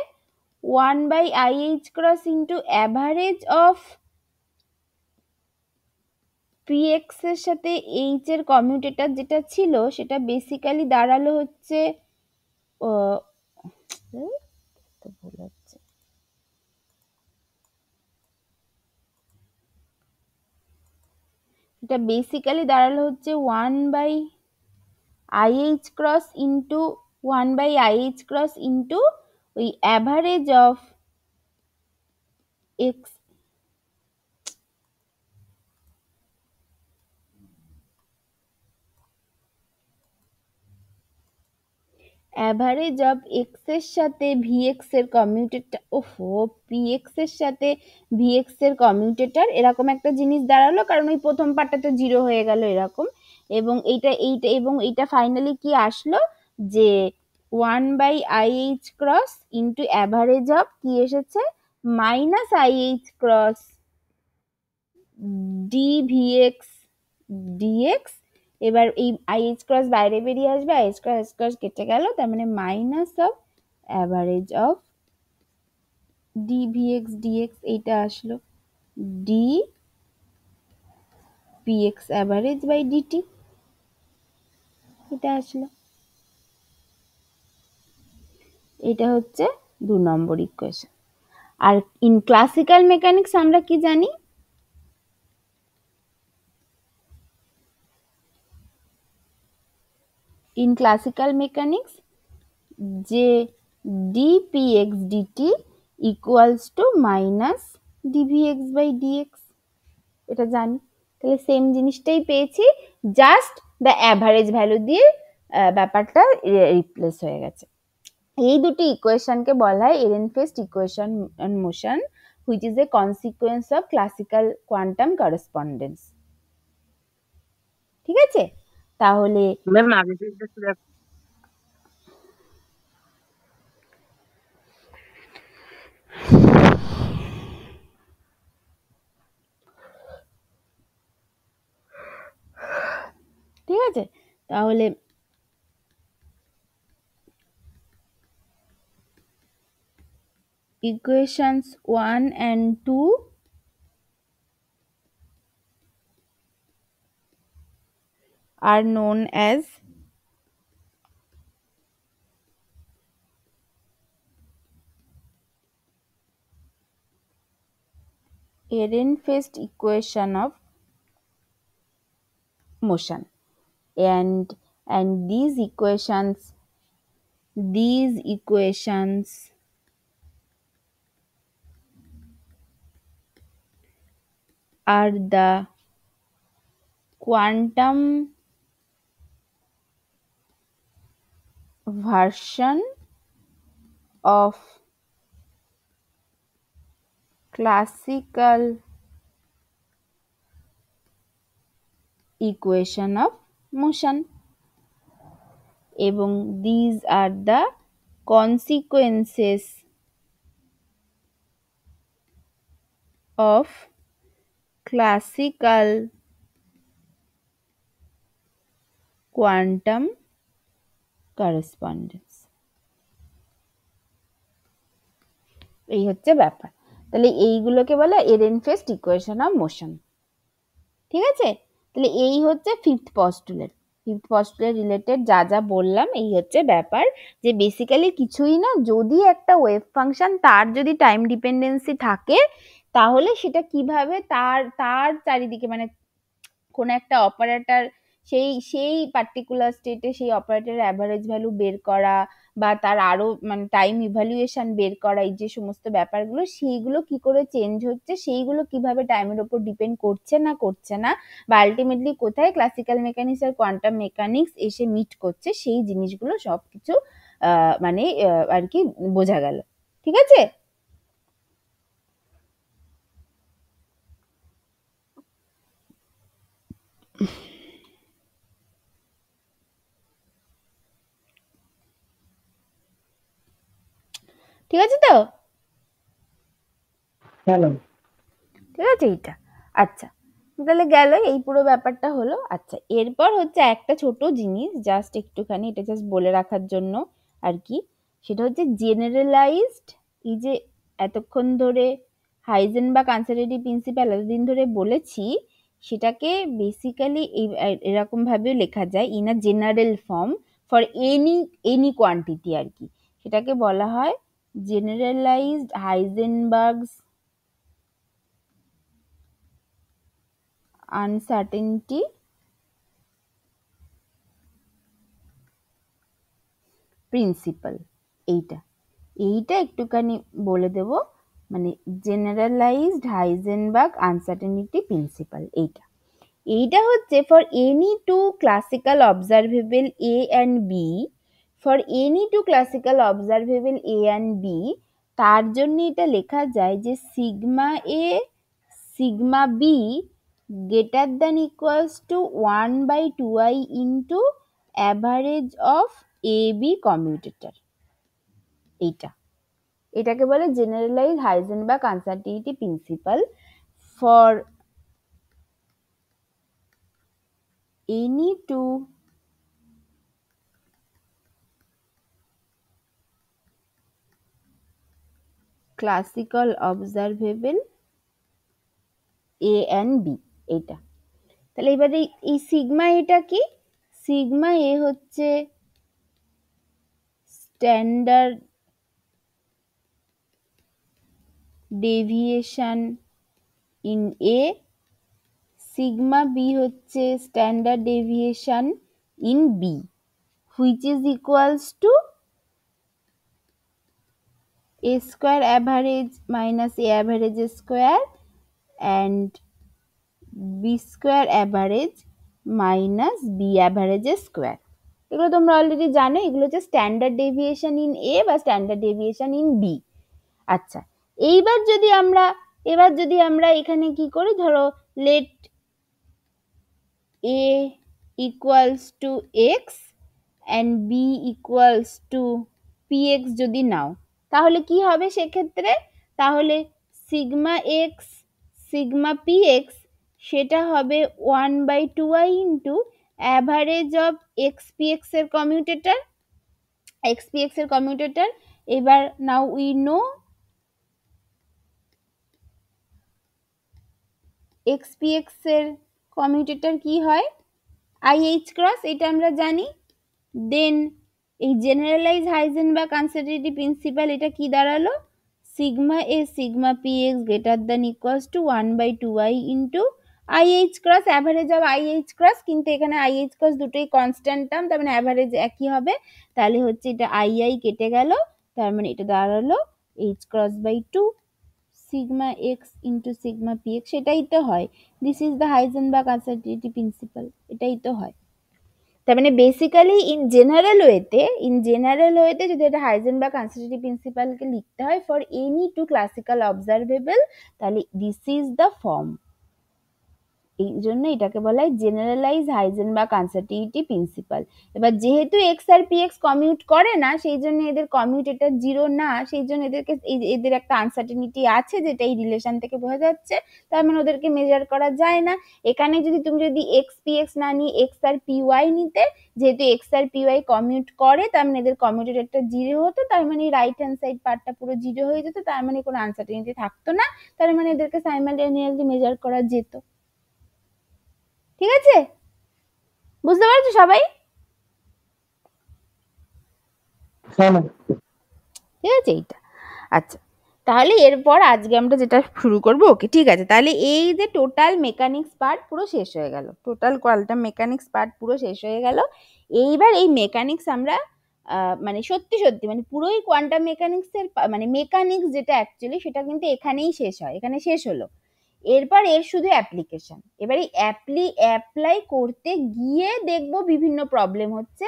one by I H cross into average of p x এর সাথে এইচ এর কমিউটেটার যেটা ছিল সেটা বেসিক্যালি দাঁড়ালো হচ্ছে করতে ভুল হচ্ছে এটা বেসিক্যালি দাঁড়ালো হচ্ছে one by IH cross into one by IH cross into ওই average of x average of এক্সের সাথে ভিএক্স এর কমিউটেটার ওহো পিএক্স এক্সের সাথে ভি এক্সের কমিউটেটার এরকম একটা জিনিস দাঁড়ালো কারণ ওই প্রথম পার্টটা তো জিরো হয়ে গেল এরকম এবং এইটা এইটা এবং এইটা ফাইনালি কি আসলো যে one by IH cross into average of কি এসেছে minus i h cross d v x d x এবার এই আইএস ক্রস বাইরে বেরিয়ে আসবে আইএস ক্রস এস ক্রস কেটে গেল তার মানে minus of average of d v x d x এইটা আসলো d p x average by d t এটা আসলো এটা হচ্ছে দু নম্বর ইকুয়েশন আর ইন ক্লাসিক্যাল মেকানিক্স আমরা কি জানি in classical mechanics J dpx dt equals to minus dvx by dx এটা জানি তাহলে সেম জিনিসটাই পেয়েছি জাস্ট দ্য অ্যাভারেজ ভ্যালু দিয়ে ব্যাপারটা রিপ্লেস হয়ে গেছে এই দুটি ইকুয়েশনকে বলা হয় Ehrenfest equation motion which is a consequence of classical quantum correspondence ঠিক আছে তাহলে ঠিক আছে তাহলে equations one and two are known as Ehrenfest equation of motion and and these equations these equations are the quantum version of classical equation of motion এবং these are the consequences of classical quantum correspondence এই হচ্ছে ব্যাপার তাহলে এইগুলোকে বলে এরেনফেস্ট equation of motion ঠিক আছে তাহলে এই হচ্ছে fifth postulate fifth postulate related যা যা বললাম এই হচ্ছে ব্যাপার যে বেসিক্যালি কিছুই না যদি একটা ওয়েব ফাংশন তার যদি টাইম ডিপেন্ডেন্সি থাকে তাহলে সেটা কিভাবে তার তার চারিদিকে মানে কোনো একটা অপারেটার সেই সেই পার্টিকুলার স্টেটে সেই অপারেটরের অ্যাভারেজ ভ্যালু বের করা বা তার আরও মানে টাইম ইভ্যালুয়েশন বের করা এই যে সমস্ত ব্যাপারগুলো সেইগুলো কি করে চেঞ্জ হচ্ছে সেইগুলো কিভাবে টাইমের ওপর ডিপেন্ড করছে না করছে না বা আলটিমেটলি কোথায় ক্লাসিক্যাল মেকানিক্স আর কোয়ান্টাম মেকানিক্স এসে মিট করছে সেই জিনিসগুলো সব কিছু মানে আর কি বোঝা গেল ঠিক আছে Yeah. ঠিক আছে তো ঠিক আছে এইটা আচ্ছা তাহলে গেল এই পুরো ব্যাপারটা হলো আচ্ছা এরপর হচ্ছে একটা ছোট জিনিস জাস্ট একটুখানি এটা জাস্ট বলে রাখার জন্য আর কি সেটা হচ্ছে জেনারেলাইজড এই যে এতক্ষণ ধরে হাইজেন বা কনসারেটিভ প্রিন্সিপাল এতদিন ধরে বলেছি সেটাকে বেসিক্যালি এই এরকমভাবেও লেখা যায় in a general form for any any quantity আর কি সেটাকে বলা হয় জেনারেলাইজড হাইজেনবার্গস আনসার্টেনটি প্রিন্সিপাল এইটা এইটা একটুখানি বলে দেব মানে জেনারেলাইজড হাইজেনবার্গ আনসার্টেনিটি প্রিন্সিপাল এইটা এইটা হচ্ছে for any two classical observable A and B for any two classical observable A and B তার জন্য এটা লেখা যায় যে sigma A sigma B greater than equals to one by two i into average of A B commutator এইটা এটাকে বলে generalize বা uncertainty principle for any two classical observable A and B এটা তাহলে এবারে এই সিগমা এটা কি সিগমা এ হচ্ছে standard deviation in A sigma B হচ্ছে standard deviation in B which is equals to A square average minus A average square and B square average minus B average square এগুলো তোমরা already জানো এগুলো হচ্ছে standard deviation in এ বা standard deviation in B আচ্ছা এইবার যদি আমরা এবার যদি আমরা এখানে কি করি ধরো let A equals to x and B equals to P x যদি নাও তাহলে কি হবে সেক্ষেত্রে তাহলে sigma x sigma p x সেটা হবে one by two i into average of x p এক্সের কমিউটেটার এক্স পি এক্সের কমিউটেটার এবার now we know x p এক্সের কমিউটেটার কি হয় আই এইচ ক্রস এটা আমরা জানি দেন এই জেনারেলাইজ হাইজেন বা কনসেন্ট্রেটি প্রিন্সিপাল এটা কি দাঁড়ালো sigma A sigma p x greater than equals to one by two i into i h cross average of i h cross কিন্তু এখানে আইএইচ ক্রস দুটোই কনস্ট্যান্ট টার্ম তার মানে অ্যাভারেজ একই হবে তাহলে হচ্ছে এটা আইআই কেটে গেল তার মানে এটা দাঁড়ালো h cross by two sigma x into sigma p x সেটাই তো হয় দিস ইজ দ্য হাইজেন বা কনসেন্ট্রেটি প্রিন্সিপাল এটাই তো হয় তার মানে বেসিক্যালি ইন জেনারেল ওয়েতে ইন জেনারেল ওয়েতে যদি এটা হাইজেন বা কনস্টিটিউটিভ প্রিন্সিপালকে লিখতে হয় for any two classical observable তাহলে দিস ইজ দ্য ফর্ম এই জন্য এটাকে বলা হয় জেনারেলাইজ হাইজেন বা কনসার্টিভিটি প্রিন্সিপাল এবার যেহেতু এক্স আর পি এক্স কমিউট করে না সেই জন্য এদের কমিউট এটা জিরো না সেই জন্য এদেরকে এদের একটা আনসার্টেনিটি আছে যেটা এই রিলেশন থেকে বোঝা যাচ্ছে তার মানে ওদেরকে মেজার করা যায় না এখানে যদি তুমি যদি এক্স পি এক্স না নিয়ে এক্স আর পি ওয়াই নিতে যেহেতু এক্স আর পি ওয়াই কমিউট করে তার মানে এদের কমিউটের একটা জিরো হতো তার মানে রাইট হ্যান্ড সাইড পার্টটা পুরো জিরো হয়ে যেত তার মানে কোনো আনসার্টেনিটি থাকতো না তার মানে এদেরকে সাইমালটেনিয়াসলি মেজার করা যেত ঠিক আছে বুঝতে পারছো সবাই হ্যাঁ, ঠিক আছে এইটা আচ্ছা তাহলে এরপর আজকে আমরা যেটা শুরু করবো ওকে ঠিক আছে তাহলে এই যে টোটাল মেকানিক্স পার্ট পুরো শেষ হয়ে গেল টোটাল কোয়ালটা মেকানিক্স পার্ট পুরো শেষ হয়ে গেল এইবার এই মেকানিক্স আমরা মানে সত্যি সত্যি মানে পুরোই কোয়ান্টাম মেকানিক্সের মানে মেকানিক্স যেটা অ্যাকচুয়ালি সেটা কিন্তু এখানেই শেষ হয় এখানে শেষ হলো এরপর এর শুধু অ্যাপ্লিকেশন এবার এই অ্যাপ্লি অ্যাপ্লাই করতে গিয়ে দেখবো বিভিন্ন প্রবলেম হচ্ছে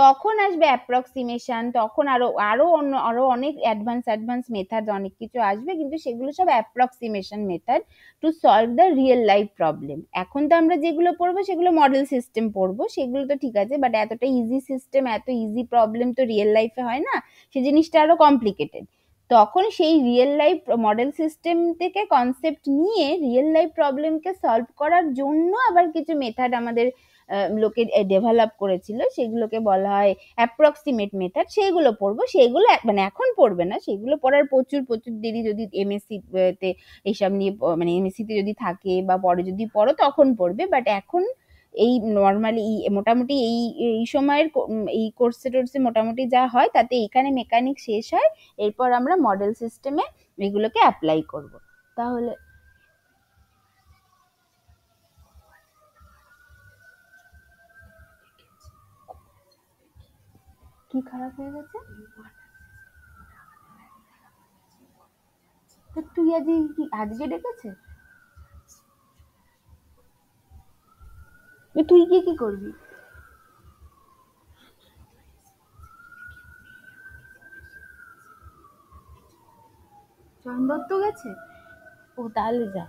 তখন আসবে অ্যাপ্রক্সিমেশন তখন আরও আরও অন্য আরও অনেক অ্যাডভান্স অ্যাডভান্স মেথড অনেক কিছু আসবে কিন্তু সেগুলো সব approximation method to solve the real life problem এখন তো আমরা যেগুলো পড়বো সেগুলো মডেল সিস্টেম পড়বো সেগুলো তো ঠিক আছে বাট এতটা ইজি সিস্টেম এত ইজি প্রবলেম তো রিয়েল লাইফে হয় না সে জিনিসটা আরও কমপ্লিকেটেড তখন সেই রিয়েল লাইফ মডেল সিস্টেম থেকে কনসেপ্ট নিয়ে রিয়েল লাইফ প্রবলেমকে সলভ করার জন্য আবার কিছু মেথড আমাদের লোকে ডেভেলপ করেছিল সেগুলোকে বলা হয় অ্যাপ্রক্সিমেট মেথড সেইগুলো পড়বো সেইগুলো মানে এখন পড়বে না সেগুলো পড়ার প্রচুর প্রচুর দেরি যদি এমএসসিতে এইসব নিয়ে মানে এমএসসিতে যদি থাকে বা পরে যদি পড়ো তখন পড়বে বাট এখন এই নর্মালি মোটামুটি এই এই সময়ের এই কোর্সে টোর্সে মোটামুটি যা হয় তাতে এইখানে মেকানিক শেষ হয় এরপর আমরা মডেল সিস্টেমে এগুলোকে অ্যাপ্লাই করব তাহলে কি খারাপ হয়ে গেছে তুই আজকে আজকে ডেকেছে তুই গিয়ে কি করবি চয়ন দত্ত গেছে ও তাহলে যা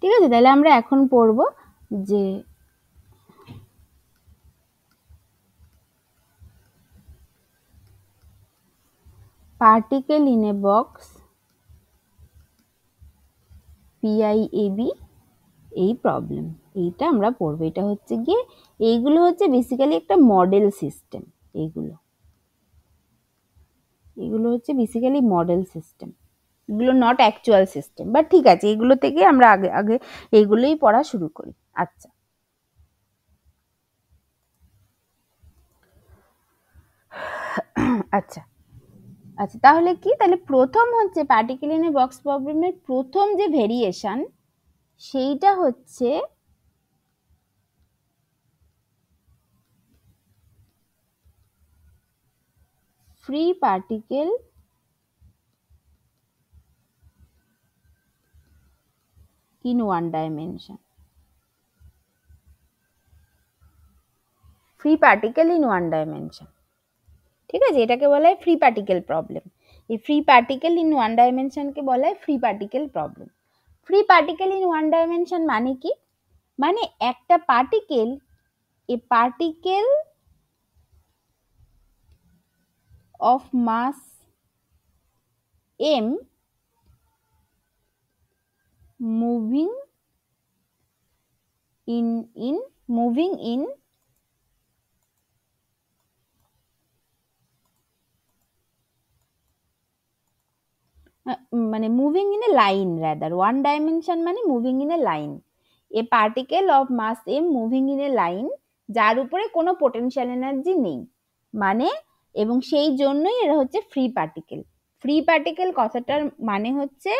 ঠিক আছে তাহলে আমরা এখন পড়বো যে particle in a box PIAB এই প্রবলেম এইটা আমরা পড়বো এটা হচ্ছে গিয়ে এইগুলো হচ্ছে বেসিক্যালি একটা মডেল সিস্টেম এইগুলো এগুলো হচ্ছে বেসিক্যালি মডেল সিস্টেম এগুলো নট অ্যাকচুয়াল সিস্টেম বাট ঠিক আছে এগুলো থেকে আমরা আগে আগে এইগুলোই পড়া শুরু করি আচ্ছা আচ্ছা আচ্ছা তাহলে কি তাহলে প্রথম হচ্ছে পার্টিকেল ইন এ বক্স প্রবলেমের প্রথম যে ভেরিয়েশন সেইটা হচ্ছে free particle in one dimension free particle in one dimension ঠিক আছে এটাকে বলা হয় ফ্রি পার্টিকেল প্রবলেম এই ফ্রি পার্টিকেল ইন ওয়ান ডাইমেনশনকে বলা হয় free particle problem free particle in one dimension মানে কি মানে একটা particle a particle of mass m moving in in moving in মানে moving in a line rather one dimension মানে moving in a line a particle of mass m moving in a line যার উপরে কোনো potential energy নেই মানে এবং সেই জন্যই এরা হচ্ছে ফ্রি পার্টিকেল ফ্রি পার্টিকেল কথাটার মানে হচ্ছে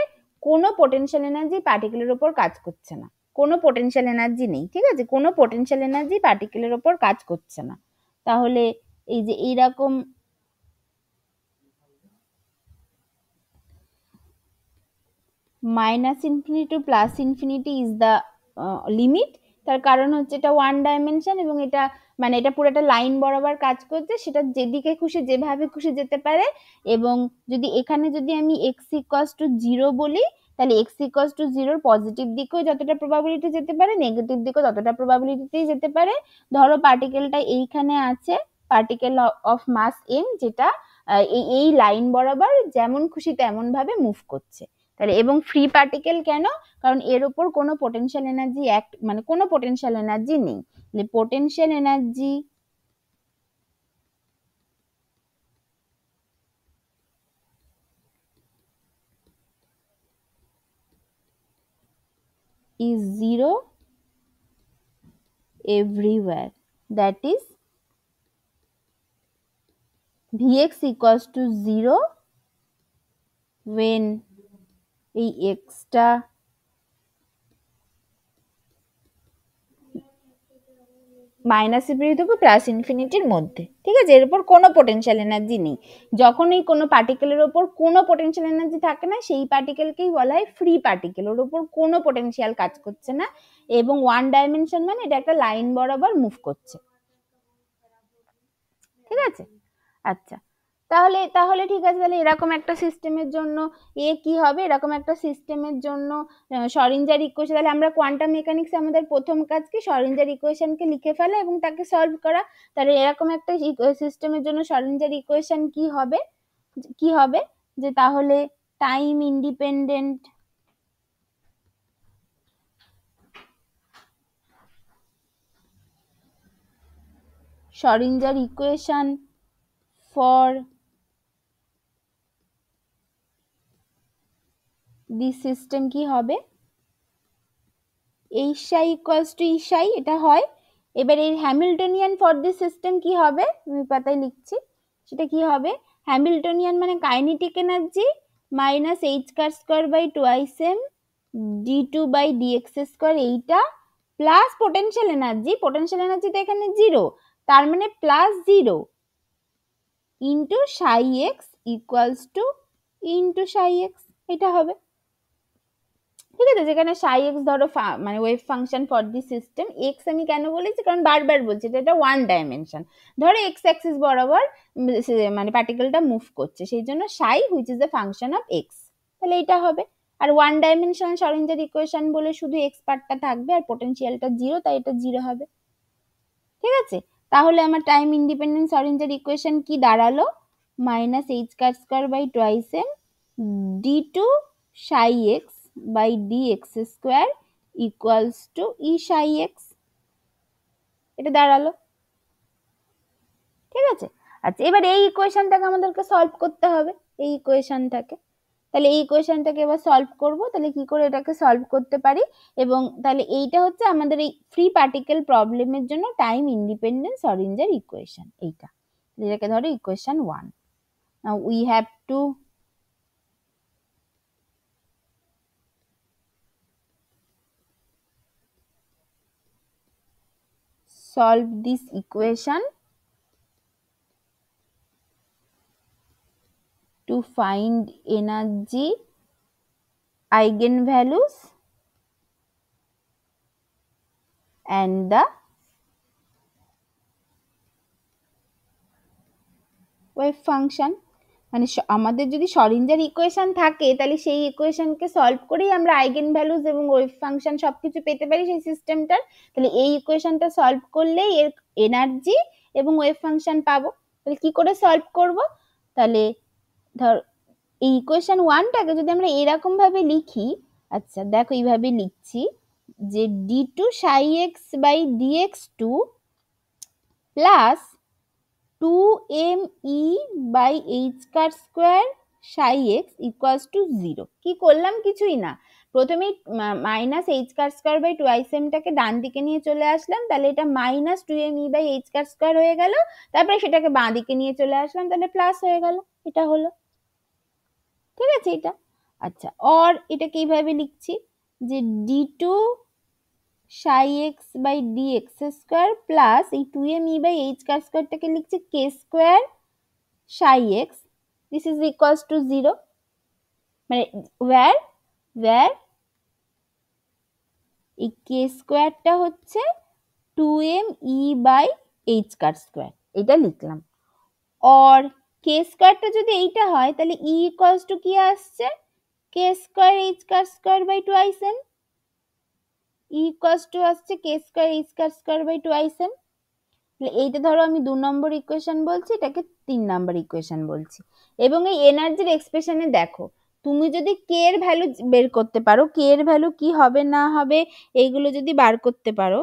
কোনো পোটেনশিয়াল এনার্জি পার্টিকেলের ওপর কাজ করছে না কোনো পোটেনশিয়াল এনার্জি নেই ঠিক আছে কোনো পোটেনশিয়াল এনার্জি পার্টিকেলের ওপর কাজ করছে না তাহলে এই যে এইরকম minus infinity to plus infinity is the limit তার কারণ হচ্ছে এটা ওয়ান ডাইমেনশন এবং এটা মানে এটা পুরো একটা লাইন বরাবর কাজ করছে সেটা যেদিকে খুশি যেভাবে খুশি যেতে পারে এবং যদি এখানে যদি আমি এক্স ইকস টু জিরো বলি তাহলে এক্স ইকস টু জিরোর পজিটিভ দিকেও যতটা প্রবাবিলিটি যেতে পারে নেগেটিভ দিকেও ততটা প্রবাবিলিটিতেই যেতে পারে ধরো পার্টিকেলটা এইখানে আছে পার্টিকেল অফ মাস এম যেটা এই লাইন বরাবর যেমন খুশি তেমনভাবে মুভ করছে তাহলে এবং ফ্রি পার্টিকেল কেন কারণ এর উপর কোনো পোটেনশিয়াল এনার্জি অ্যাক্ট মানে কোনো পোটেনশিয়াল এনার্জি নেই তাহলে potential energy is zero everywhere that is vx equals to zero when এই এক্সটা মাইনাস ইনফিনিটি দেবো প্লাস ইনফিনিটির মধ্যে ঠিক আছে এর উপর কোনো পোটেনশিয়াল এনার্জি নেই যখনই কোনো পার্টিকেলের ওপর কোনো পোটেনশিয়াল এনার্জি থাকে না সেই পার্টিকেলকেই বলা হয় ফ্রি পার্টিকেল ওর উপর কোনো পোটেনশিয়াল কাজ করছে না এবং ওয়ান ডাইমেনশন মানে এটা একটা লাইন বরাবর মুভ করছে ঠিক আছে আচ্ছা তাহলে তাহলে ঠিক আছে তাহলে এরকম একটা সিস্টেমের জন্য এ কি হবে এরকম একটা সিস্টেমের জন্য সরিঞ্জার ইকুয়েশন তাহলে আমরা কোয়ান্টাম মেকানিক্স আমাদের প্রথম কাজ কি সরিঞ্জার ইকুয়েশনকে লিখে ফেলা এবং তাকে সলভ করা তাহলে এরকম একটা সিস্টেমের জন্য সরিঞ্জার ইকুয়েশন কি হবে কি হবে যে তাহলে time independent Schrodinger equation for the system কি হবে ঈশা ইকুয়ালস টু ইসাই এটা হয় এবার এই হ্যামিল্টনিয়ান ফর দি সিস্টেম কি হবে আমি পাতায় লিখছি সেটা কি হবে হ্যামিল্টনিয়ান মানে kinetic energy minus h car square by twice m d two by d x square এইটা plus potential energy potential energy তো এখানে জিরো তার মানে plus zero into psi x equals to into psi x এটা হবে ঠিক আছে যেখানে সাই এক্স ধরো মানে wave function for the system x আমি কেন বলেছি কারণ বারবার বলছি এটা এটা ওয়ান ডাইমেনশন ধরো এক্স অ্যাক্সিস বরাবর মানে পার্টিকেলটা মুভ করছে সেই জন্য psi which is the function of x তাহলে এটা হবে আর ওয়ান ডাইমেনশনাল সরেঞ্জার ইকুয়েশন বলে শুধু এক্স পার্টটা থাকবে আর পোটেনশিয়ালটা জিরো তাই এটা জিরো হবে ঠিক আছে তাহলে আমার টাইম ইন্ডিপেন্ডেন্ট সরেঞ্জার ইকুয়েশন কি দাঁড়ালো minus h car square by twice m d two psi x by dx square equals to E psi x এটা দাঁড়ালো ঠিক আছে আচ্ছা এবার এই ইকুয়েশনটাকে আমাদেরকে সলভ করতে হবে এই ইকুয়েশনটাকে তাহলে এই ইকুয়েশনটাকে এবার সলভ করব তাহলে কি করে এটাকে সলভ করতে পারি এবং তাহলে এইটা হচ্ছে আমাদের এই ফ্রি পার্টিকেল প্রবলেমের জন্য টাইম ইন্ডিপেন্ডেন্ট অরিঞ্জের ইকুয়েশন এইটা যেটাকে ধরো equation one we have to solve this equation to find energy eigenvalues and the wave function মানে আমাদের যদি সরিঞ্জার ইকুয়েশন থাকে তাহলে সেই ইকুয়েশনকে সলভ করেই আমরা আইগেন ভ্যালুজ এবং ওয়েভ ফাংশন সব কিছু পেতে পারি সেই সিস্টেমটার তাহলে এই ইকুয়েশনটা সলভ করলেই এর এনার্জি এবং ওয়েভ ফাংশন পাবো তাহলে কী করে সলভ করব তাহলে ধর এই ইকুয়েশন ওয়ানটাকে যদি আমরা এরকমভাবে লিখি আচ্ছা দেখো এইভাবে লিখছি যে d two psi x by d x two plus two m e by h car square psi x equals to zero কী করলাম কিছুই না প্রথমেই minus h car square by two আইস এমটাকে ডান দিকে নিয়ে চলে আসলাম তাহলে এটা minus two m e by h car square হয়ে গেল তারপরে সেটাকে বাঁ দিকে নিয়ে চলে আসলাম তাহলে প্লাস হয়ে গেল এটা হলো ঠিক আছে এটা আচ্ছা অর এটা কীভাবে লিখছি যে d two psi x by d x square plus এই two m e by h car স্কোয়ারটাকে লিখছে k square psi x this is equals to zero মানে ওয়ার ওয়্যার এই কে স্কোয়ারটা হচ্ছে two m e by h car square এটা লিখলাম or কে স্কোয়ারটা যদি এইটা হয় তাহলে ই ইকুয়ালস টু কি আসছে k square h car square by two আইসেন্ট ইকুয়াস e টু আসছে k square e square square by two আইসেন তাহলে এইটা ধরো আমি দু নম্বর ইকুয়েশান বলছি এটাকে তিন নম্বর ইকুয়েশান বলছি এবং এই এনার্জির এক্সপ্রেশনে দেখো তুমি যদি কে এর ভ্যালু বের করতে পারো কে এর ভ্যালু কি হবে না হবে এইগুলো যদি বার করতে পারো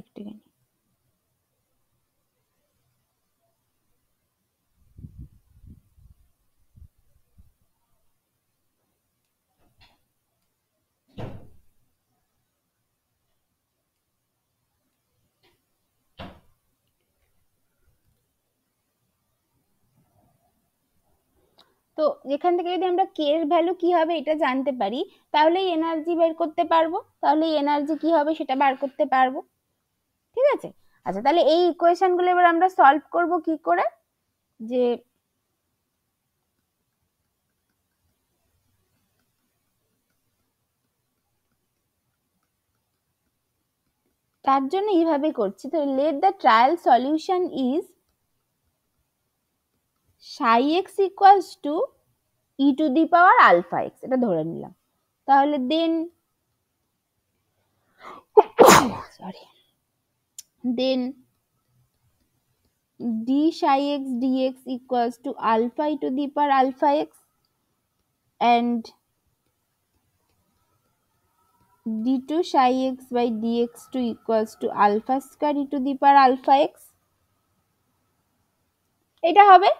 একটুখানি তো এখান থেকে যদি আমরা কে এর ভ্যালু কি হবে এটা জানতে পারি তাহলে এনার্জি বের করতে পারবো তাহলে এনার্জি কি হবে সেটা বার করতে পারবো ঠিক আছে আচ্ছা তাহলে এই ইকুয়েশন গুলো এবার আমরা সলভ করব কি করে যে তার জন্য এইভাবে করছি তো let the trial solution is psi x equals to e to the power alpha x এটা ধরে নিলাম তাহলে then sorry then d psi x dx equals to alpha e to the power alpha x and d2 psi x by dx2 equals to alpha square e to the power alpha x এটা হবে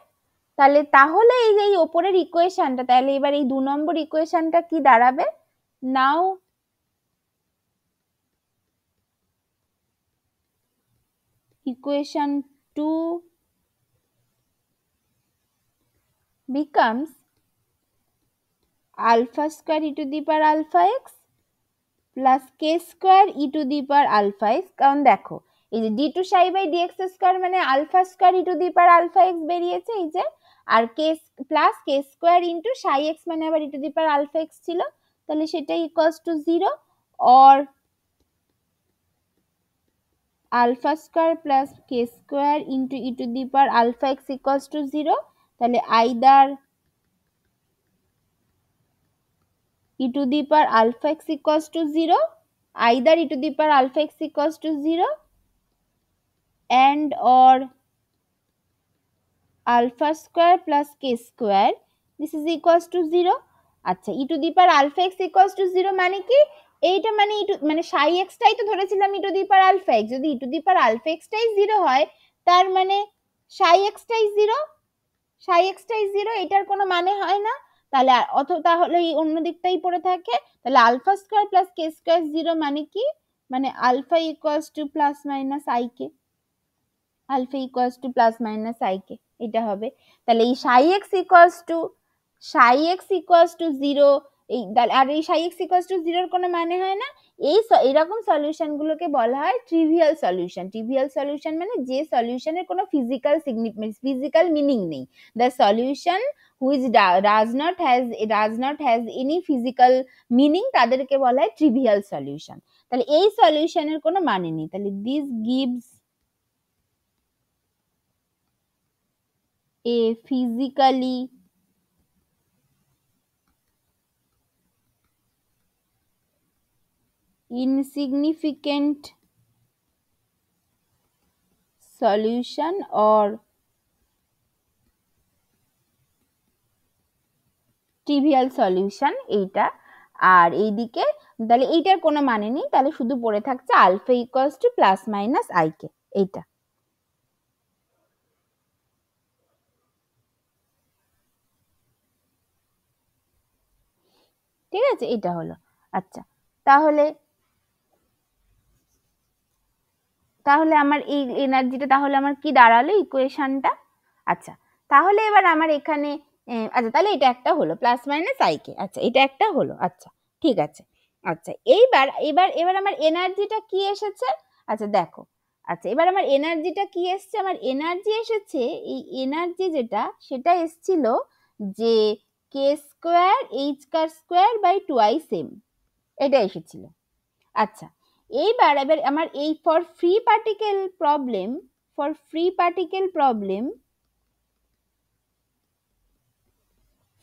তাহলে তাহলে এই যে এই ওপরের ইকুয়েশনটা তাহলে এবার এই দু নম্বর ইকুয়েশনটা কি দাঁড়াবে now equation 2 becomes alpha square e to the power alpha x plus k square e to the power alpha x কারণ দেখো এই যে d two psi by d x square মানে alpha square e to the power alpha x বেরিয়েছে এই যে আর k plus k square into psi x মানে আবার e to the power alpha x ছিল তাহলে সেটা equals to zero or alpha square plus k square into e to the power alpha x equals to zero তাহলে either e to the power alpha x equals to zero either e to the power alpha x equals to zero and or alpha square plus k square this is equals to zero আচ্ছা e to the power alpha x equals to zero মানে কি এইটা মানে ইটু মানে সাই এক্সটাই তো ধরেছিলাম ইটু the power alpha x যদি ইটু দি পার আলফা এক্সটাই জিরো হয় তার মানে সাই এক্সটাই জিরো সাই এক্সটাই জিরো এটার কোনো মানে হয় না তাহলে অত তাহলে এই অন্য দিকটাই পড়ে থাকে তাহলে alpha square plus k square zero মানে কি মানে alpha equals to plus minus i k alpha equals to plus minus i k এটা হবে তাহলে এই psi x equals to psi x equals to zero এই আর এই সাই এক্স ইকোয়াস টু জিরোর কোনো মানে হয় না এই এরকম সলিউশনগুলোকে বলা হয় ট্রিভিয়াল সলিউশন ট্রিভিয়াল সলিউশন মানে যে সলিউশনের কোনো ফিজিক্যাল সিগনিফিকেন্স ফিজিক্যাল মিনিং নেই the solution which does not has does not has any physical meaning তাদেরকে বলা হয় ট্রিভিয়াল সলিউশন তাহলে এই সলিউশনের কোনো মানে নেই তাহলে this gives a physically insignificant solution or trivial solution এইটা আর এইদিকে তাহলে এইটার কোনো মানে নেই তাহলে শুধু পড়ে থাকছে alpha equals to plus minus i k এইটা ঠিক আছে এটা হলো আচ্ছা তাহলে তাহলে আমার এই এনার্জিটা তাহলে আমার কি দাঁড়ালো ইকুয়েশানটা আচ্ছা তাহলে এবার আমার এখানে আচ্ছা তাহলে এটা একটা হলো প্লাস মাইনাস আইকে আচ্ছা এটা একটা হলো আচ্ছা ঠিক আছে আচ্ছা এইবার এবার এবার আমার এনার্জিটা কি এসেছে আচ্ছা দেখো আচ্ছা এবার আমার এনার্জিটা কি এসছে আমার এনার্জি এসেছে এই এনার্জি যেটা সেটা এসছিল যে k square h car square by two I same এটা এসেছিল আচ্ছা এইবার এবার আমার এই for free particle problem for free particle problem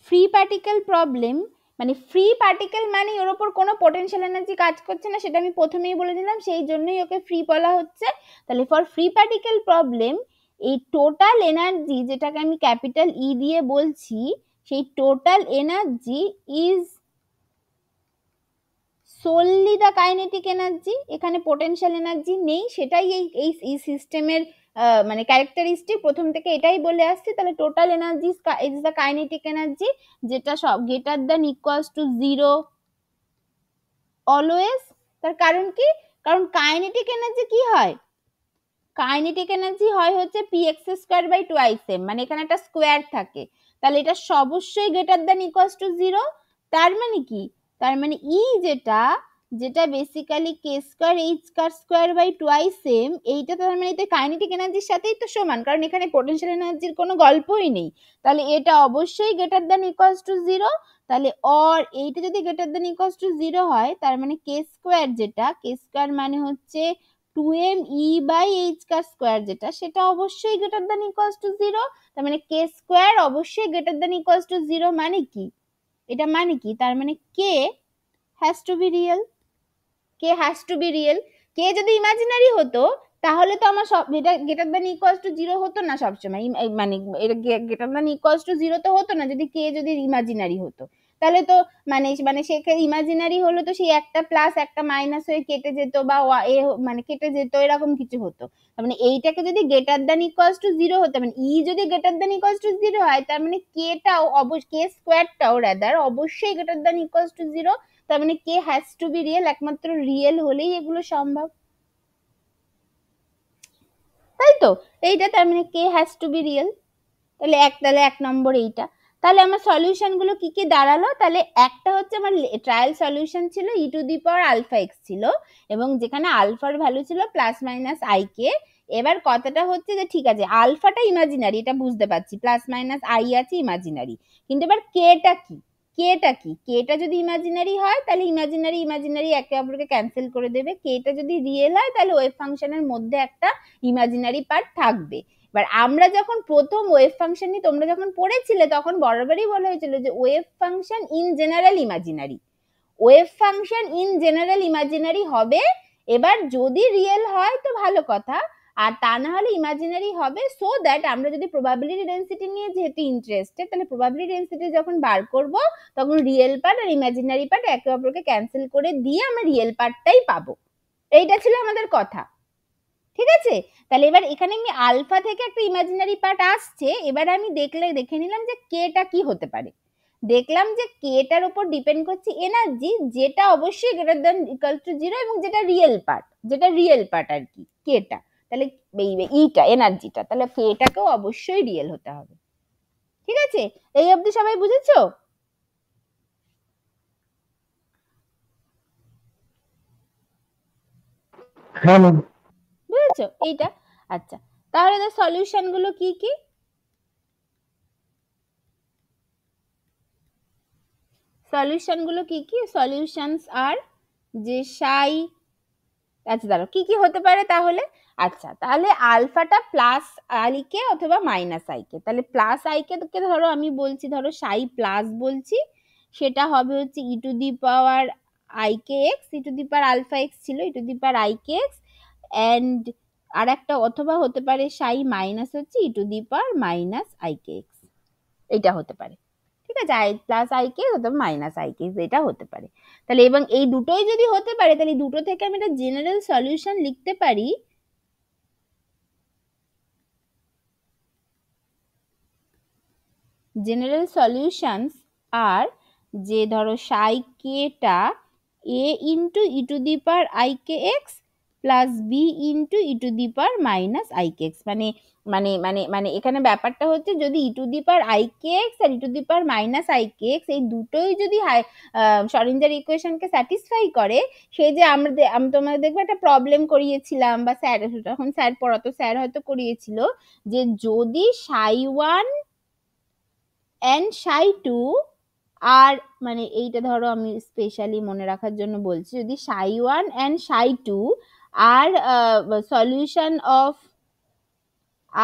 free particle problem মানে ফ্রি পার্টিকেল মানে ওর ওপর কোনো পোটেনশিয়াল এনার্জি কাজ করছে না সেটা আমি প্রথমেই বলে দিলাম সেই জন্যই ওকে ফ্রি বলা হচ্ছে তাহলে ফর ফ্রি পার্টিকেল প্রবলেম এই টোটাল এনার্জি যেটাকে আমি ক্যাপিটাল ই e দিয়ে বলছি সেই total energy is solely the kinetic energy এখানে পোটেনশিয়াল এনার্জি নেই সেটাই এই এই সিস্টেমের মানে ক্যারেক্টারিস্টিক প্রথম থেকে এটাই বলে আসছি তাহলে total energy is the kinetic energy যেটা সব greater than equals to zero always তার কারণ কি কারণ কাইনেটিক এনার্জি কি হয় কাইনেটিক এনার্জি হয় হচ্ছে P x square by twice m মানে এখানে একটা স্কোয়ার থাকে তাহলে এটা অবশ্যই greater than equals to zero তার মানে কি তার মানে ই e যেটা যেটা basically k square h car square by twice same এইটা তার মানে এটা কাইনেটিক এনার্জির সাথেই তো সমান কারণ এখানে পোটেনশিয়াল এনার্জির কোনো গল্পই নেই তাহলে এটা অবশ্যই greater than equals to zero তাহলে অর এইটা যদি greater than equals to zero হয় তার মানে কে স্কোয়ার যেটা কে স্কোয়ার মানে হচ্ছে two m e by h car square যেটা সেটা অবশ্যই greater than equals to zero তার মানে কে স্কোয়ার অবশ্যই greater than equals to zero মানে কি এটা মানে কি তার মানে k has to be real k has to be real k যদি ইমাজিনারি হতো তাহলে তো আমার সব এটা greater than equals to zero হতো না সবসময় মানে এটা greater than equals to zero তো হতো না যদি কে যদি ইমাজিনারি হতো তাহলে তো মানে মানে সেখানে ইমাজিনারি হলো তো সেই একটা প্লাস একটা মাইনাস হয়ে কেটে যেত বা এ মানে কেটে যেত এরকম কিছু হতো তার মানে এইটাকে যদি greater than equals to zero হতো মানে ই e যদি greater than equals to zero হয় তার মানে কেটাও অবশ্য কে স্কোয়ারটাও রাদার অবশ্যই greater than equals to zero তার মানে k has to be real একমাত্র রিয়েল হলেই এগুলো সম্ভব তাই তো এইটা তার মানে k has to be real তাহলে এক তাহলে এক নম্বর এইটা তাহলে আমার সলিউশনগুলো কি কি দাঁড়ালো তাহলে একটা হচ্ছে আমার ট্রায়াল সলিউশন ছিল e to the power alpha x ছিল এবং যেখানে আলফার ভ্যালু ছিল প্লাস মাইনাস আই কে এবার কথাটা হচ্ছে যে ঠিক আছে আলফাটা ইমাজিনারি এটা বুঝতে পারছি প্লাস মাইনাস আই আছে ইমাজিনারি কিন্তু এবার কেটা কি কেটা কি কেটা যদি ইমাজিনারি হয় তাহলে ইমাজিনারি ইমাজিনারি একে অপরকে ক্যান্সেল করে দেবে কেটা যদি রিয়েল হয় তাহলে ওয়েভ ফাংশনের মধ্যে একটা ইমাজিনারি পার্ট থাকবে এবার আমরা যখন প্রথম ওয়েভ ফাংশন নিয়ে তোমরা যখন পড়েছিলে তখন বরাবরই বলা হয়েছিল যে wave function in general imaginary wave function in general imaginary হবে এবার যদি রিয়েল হয় তো ভালো কথা আর তা না হলে ইমাজিনারি হবে সো দ্যাট আমরা যদি প্রবাবিলিটি ডেন্সিটি নিয়ে যেহেতু ইন্টারেস্টেড তাহলে প্রবাবিলিটি ডেন্সিটি যখন বার করব তখন রিয়েল পার্ট আর ইমাজিনারি পার্ট একে অপরকে ক্যান্সেল করে দিয়ে আমরা রিয়েল পার্টটাই পাবো এইটা ছিল আমাদের কথা ঠিক আছে তাহলে এবার এখানে আমি আলফা থেকে একটা ইমাজিনারি পার্ট আসছে এবার আমি দেখলে দেখে নিলাম যে কেটা কি হতে পারে দেখলাম যে কেটার উপর ডিপেন্ড করছে এনার্জি যেটা অবশ্যই greater than equal to zero এবং যেটা রিয়েল পার্ট যেটা রিয়েল পার্ট আর কি কেটা তাহলে এই ইটা e এনার্জিটা তাহলে ফেটাকেও অবশ্যই রিয়েল হতে হবে ঠিক আছে এই অবধি সবাই বুঝেছো হ্যাঁ, বুঝেছো এইটা আচ্ছা তাহলে তার সলিউশন গুলো কি কি সলিউশন গুলো কি কি সলিউশনস আর যে সাই আচ্ছা দাঁড়াও কি কি হতে পারে তাহলে আচ্ছা তাহলে আলফাটা প্লাস আই কে অথবা মাইনাস আই কে তাহলে প্লাস আই কে ধরো আমি বলছি ধরো সাই প্লাস বলছি সেটা হবে হচ্ছে e to the power i k x e to the power alpha x ছিল e to the power i k x and আর একটা অথবা হতে পারে সাই মাইনাস হচ্ছে e to the power minus i k x এটা হতে পারে ঠিক আছে আই প্লাস আই অথবা মাইনাস আই এটা হতে পারে তাহলে এবং এই দুটোই যদি হতে পারে তাহলে দুটো থেকে আমি একটা জেনারেল সলিউশন লিখতে পারি জেনারেল সলিউশনস আর যে ধরো সাই কেটা a into e to the power i k x plus B into e to the power minus i k x মানে মানে মানে মানে এখানে ব্যাপারটা হচ্ছে যদি e to the power i k x আর e to the power minus i k x এই দুটোই যদি হাই সরিঞ্জার ইকুয়েশনকে স্যাটিসফাই করে সেই যে আমরা আমি তোমাদের দেখবো একটা প্রবলেম করিয়েছিলাম বা স্যার তখন স্যার পড়াতো স্যার হয়তো করিয়েছিল যে যদি psi one and psi two আর মানে এইটা ধরো আমি স্পেশালি মনে রাখার জন্য বলছি যদি psi one and psi two are solution of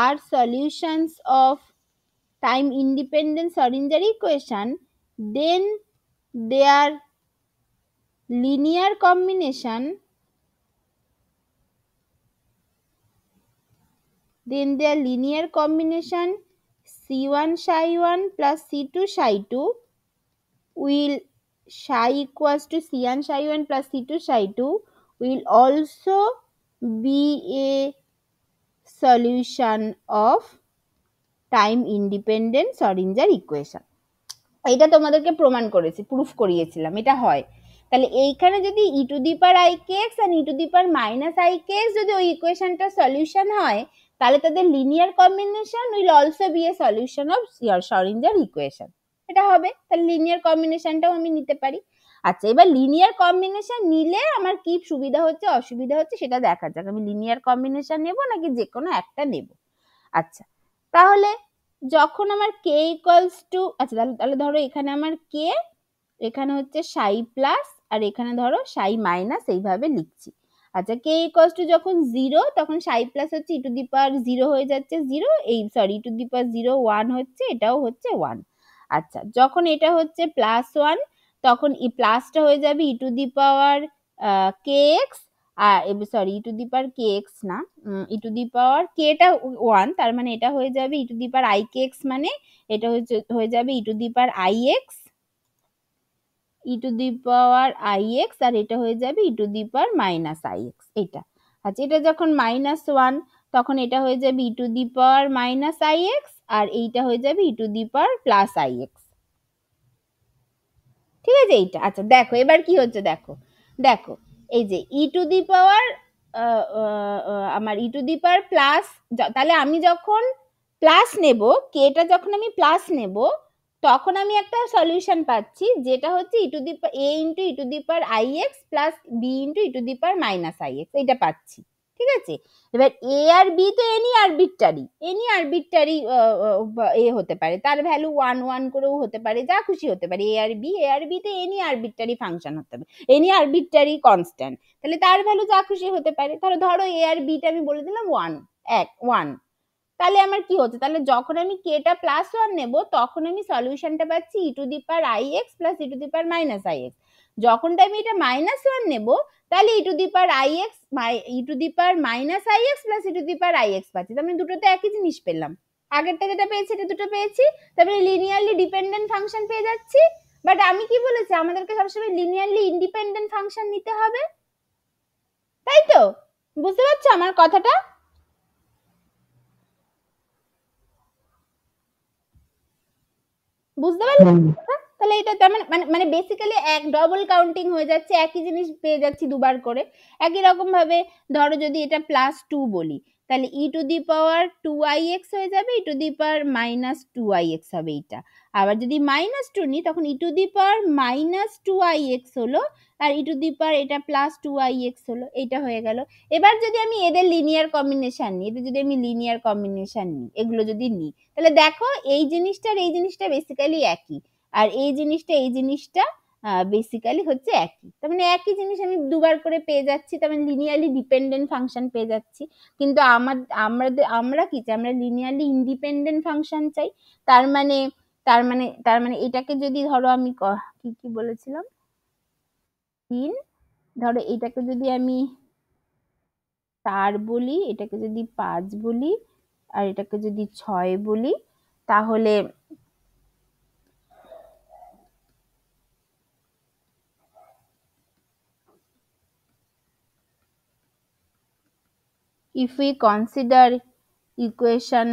are solutions of time independent সরিঞ্জার equation then their linear combination then their linear combination c one psi one plus c two psi two will to c one psi one plus c two psi two will also be a solution of time independent Schrodinger equation এটা তোমাদেরকে প্রমাণ করেছি proof করিয়েছিলাম এটা হয় তাহলে এইখানে যদি e to the power i k x and e to the power minus i k যদি ওই ইকুয়েশানটা সলিউশন হয় তাহলে তাদের linear combination will also be a solution of ইয়ার সরিঞ্জার ইকুয়েশন এটা হবে তাহলে লিনিয়ার কম্বিনেশনটাও আমি নিতে পারি আচ্ছা এবার লিনিয়ার কম্বিনেশন নিলে আমার কি সুবিধা হচ্ছে অসুবিধা হচ্ছে সেটা দেখা যাক আমি লিনিয়ার কম্বিনেশন নেব নাকি যে কোনো একটা নেব আচ্ছা তাহলে যখন আমার কে ইকুয়ালস টু আচ্ছা তাহলে তাহলে ধরো এখানে আমার কে এখানে হচ্ছে সাই প্লাস আর এখানে ধরো সাই মাইনাস এইভাবে লিখছি আচ্ছা কে ইকস টু যখন জিরো তখন সাই প্লাস হচ্ছে ইটু দি পাওয়ার জিরো হয়ে যাচ্ছে জিরো এই sorry e to the power zero one হচ্ছে এটাও হচ্ছে ওয়ান আচ্ছা যখন এটা হচ্ছে প্লাস ওয়ান তখন ই প্লাসটা হয়ে যাবে e to the power k x আর sorry e to the power k x না ই টু দি পাওয়ার কেটা ওয়ান তার মানে এটা হয়ে যাবে e to the power i k x মানে এটা হচ্ছে হয়ে যাবে e to the power i x e to the power i x আর এটা হয়ে যাবে e to the power minus i x এটা আচ্ছা এটা যখন মাইনাস ওয়ান তখন এটা হয়ে যাবে e to the power minus i x আর এইটা হয়ে যাবে e to the power plus i x ঠিক আছে এইটা আচ্ছা দেখো এবার কি হচ্ছে দেখো দেখো এই যে ই টু দি পাওয়ার আমার ই টু দি পাওয়ার প্লাস তাহলে আমি যখন প্লাস নেব কেটা যখন আমি প্লাস নেব তখন আমি একটা সলিউশন পাচ্ছি যেটা হচ্ছে e to the a into e to the power i x plus B into e to the power minus i x এটা পাচ্ছি ঠিক আছে এবার এ আর বি তো any arbitrary any arbitrary a হতে পারে তার ভ্যালু ওয়ান ওয়ান করেও হতে পারে যা খুশি হতে পারে এ আর বি এ আর বিতে এনি আরবিটারি ফাংশন হতে পারে এনি আরবিটারি কনস্ট্যান্ট তাহলে তার ভ্যালু যা খুশি হতে পারে তাহলে ধরো এ আর বিটা আমি বলে দিলাম ওয়ান এক ওয়ান তাহলে আমার কি হচ্ছে তাহলে যখন আমি কেটা প্লাস ওয়ান নেব তখন আমি সলিউশনটা পাচ্ছি e to the power i x plus e to the power minus i x যখনটা আমি এটা মাইনাস ওয়ান নেব তাহলে e to the power i x e to the power minus i x plus e to the power i x পাচ্ছি তার মানে দুটোতে একই জিনিস পেলাম আগেরটা যেটা পেয়েছি এটা দুটো পেয়েছি তারপরে লিনিয়ারলি ডিপেন্ডেন্ট ফাংশন পেয়ে যাচ্ছি বাট আমি কি বলেছি আমাদেরকে সবসময় লিনিয়ারলি ইন্ডিপেন্ডেন্ট ফাংশন নিতে হবে তাই তো বুঝতে পারছো আমার কথাটা বুঝতে পারলি তাহলে এটা তার মানে মানে বেসিক্যালি মানে এক ডবল কাউন্টিং হয়ে যাচ্ছে একই জিনিস পেয়ে যাচ্ছি দুবার করে একই রকম ভাবে ধরো যদি এটা প্লাস টু বলি তাহলে e to the power two i x হয়ে যাবে e to the power minus two i x হবে এটা আবার যদি মাইনাস টু নিই তখন e to the power minus two i x হলো আর ই টু দি পার এটা প্লাস টু আই এক্স হলো এটা হয়ে গেল এবার যদি আমি এদের লিনিয়ার কম্বিনেশান নিই এদের যদি আমি লিনিয়ার কম্বিনেশান নিই এগুলো যদি নিই তাহলে দেখো এই জিনিসটার এই জিনিসটা বেসিক্যালি একই আর এই জিনিসটা এই জিনিসটা বেসিক্যালি হচ্ছে একই তার মানে একই জিনিস আমি দুবার করে পেয়ে যাচ্ছি তার মানে লিনিয়ারলি ডিপেন্ডেন্ট ফাংশন পেয়ে যাচ্ছি কিন্তু আমার আমরা আমরা কি চাই আমরা লিনিয়ারলি ইন্ডিপেন্ডেন্ট ফাংশন চাই তার মানে তার মানে তার মানে এটাকে যদি ধরো আমি কি কি বলেছিলাম তিন ধরো এটাকে যদি আমি চার বলি এটাকে যদি পাঁচ বলি আর এটাকে যদি ছয় বলি তাহলে if we consider equation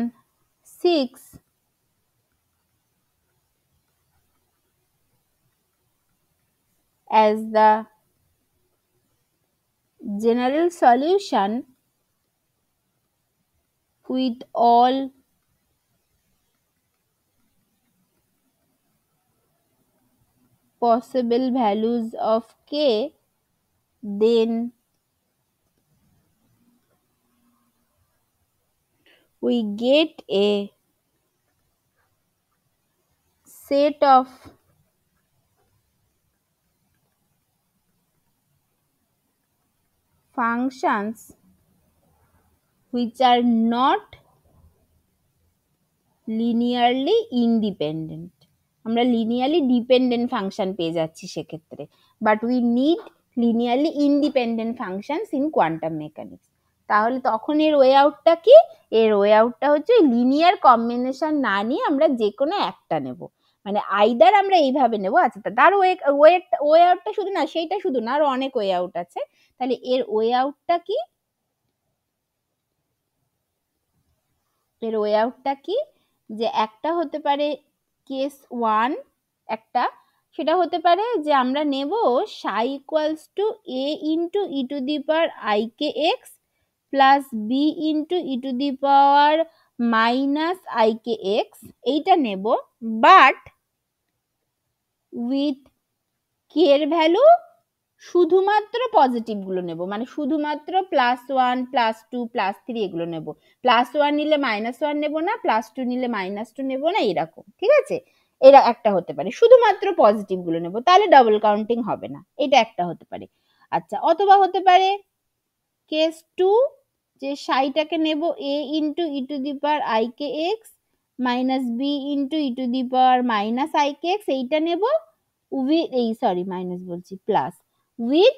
six as the general solution with all possible values of k then we get a set of functions which are not linearly independent. আমরা লিনিয়ারলি ডিপেন্ডেন্ট ফাংশান পেয়ে যাচ্ছি সেক্ষেত্রে but we need linearly independent functions in quantum mechanics তাহলে তখন এর way আউটটা কি এর way আউটটা হচ্ছে লিনিয়ার কম্বিনেশন না নিয়ে আমরা যে কোনো একটা নেব মানে আইদার আমরা এইভাবে নেবো আচ্ছা তার ওয়ে ওয়ে আউটটা শুধু না সেইটা শুধু না আরো অনেক ওয়ে আউট আছে তাহলে এর ওয়ে আউটটা কি এর ওয়ে আউটটা কি যে একটা হতে পারে কেস ওয়ান একটা সেটা হতে পারে যে আমরা নেব psi equals to A into e to the power i k x plus B into e to the power minus i k x এইটা নেব বাট উইথ কে এর ভ্যালু শুধুমাত্র পজিটিভগুলো নেব মানে শুধুমাত্র plus one plus two plus three এগুলো নেব plus one নিলে মাইনাস ওয়ান নেব না প্লাস টু নিলে মাইনাস টু নেব না এরকম ঠিক আছে এরা একটা হতে পারে শুধুমাত্র পজিটিভগুলো নেব তাহলে ডাবল কাউন্টিং হবে না এটা একটা হতে পারে আচ্ছা অথবা হতে পারে কেস টু যে সাইটাকে নেব A into e to the power i k x minus B into e to the power minus i k x এইটা নেব উইথ এই সরি মাইনাস বলছি প্লাস উইথ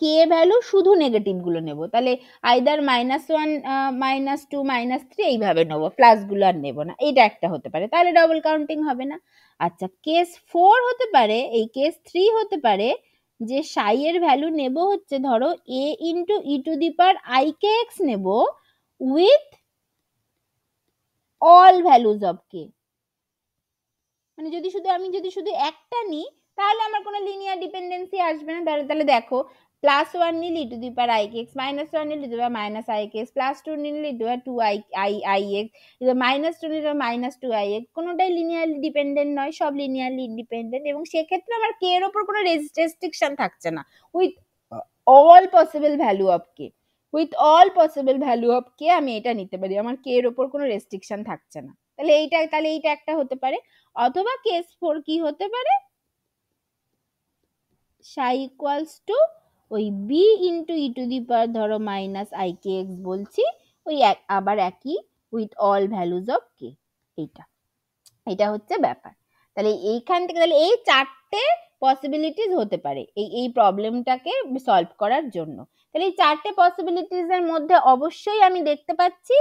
কে ভ্যালু শুধু নেগেটিভগুলো নেব তাহলে either minus one minus two minus three এইভাবে নেবো প্লাসগুলো আর নেবো না এটা একটা হতে পারে তাহলে ডবল কাউন্টিং হবে না আচ্ছা কেস ফোর হতে পারে এই কেস থ্রি হতে পারে যে সাই এর ভ্যালু নেব হচ্ছে ধরো A into e to the power i k x নেব with all values of k মানে যদি শুধু আমি যদি শুধু একটা নিই তাহলে আমার কোনো লিনিয়ার ডিপেন্ডেন্সি আসবে না তাহলে তাহলে দেখো প্লাস ওয়ান নিলে to the power i k x minus one নিলে e minus i x plus two নিলে e to two i i i x minus two নিলে মাইনাস টু আই এক্স কোনোটাই লিনিয়ারলি ডিপেন্ডেন্ট নয় সব linearly independent এবং সেক্ষেত্রে আমার কে এর ওপর কোনো রেস্ট্রিকশন থাকছে না with all possible value of k with all possible value of k আমি এটা নিতে পারি আমার কে এর ওপর কোনো রেস্ট্রিকশন থাকছে না তাহলে এইটা তাহলে এইটা একটা হতে পারে অথবা কেস ফোর কি হতে পারে সাই ইকুয়ালস টু ওই B into e to the power ধরো মাইনাস আই কে এক্স বলছি ওই এক আবার একই with all values of k এইটা এটা হচ্ছে ব্যাপার তাহলে এইখান থেকে তাহলে এই চারটে পসিবিলিটিস হতে পারে এই এই প্রবলেমটাকে সলভ করার জন্য তাহলে এই চারটে পসিবিলিটিসের মধ্যে অবশ্যই আমি দেখতে পাচ্ছি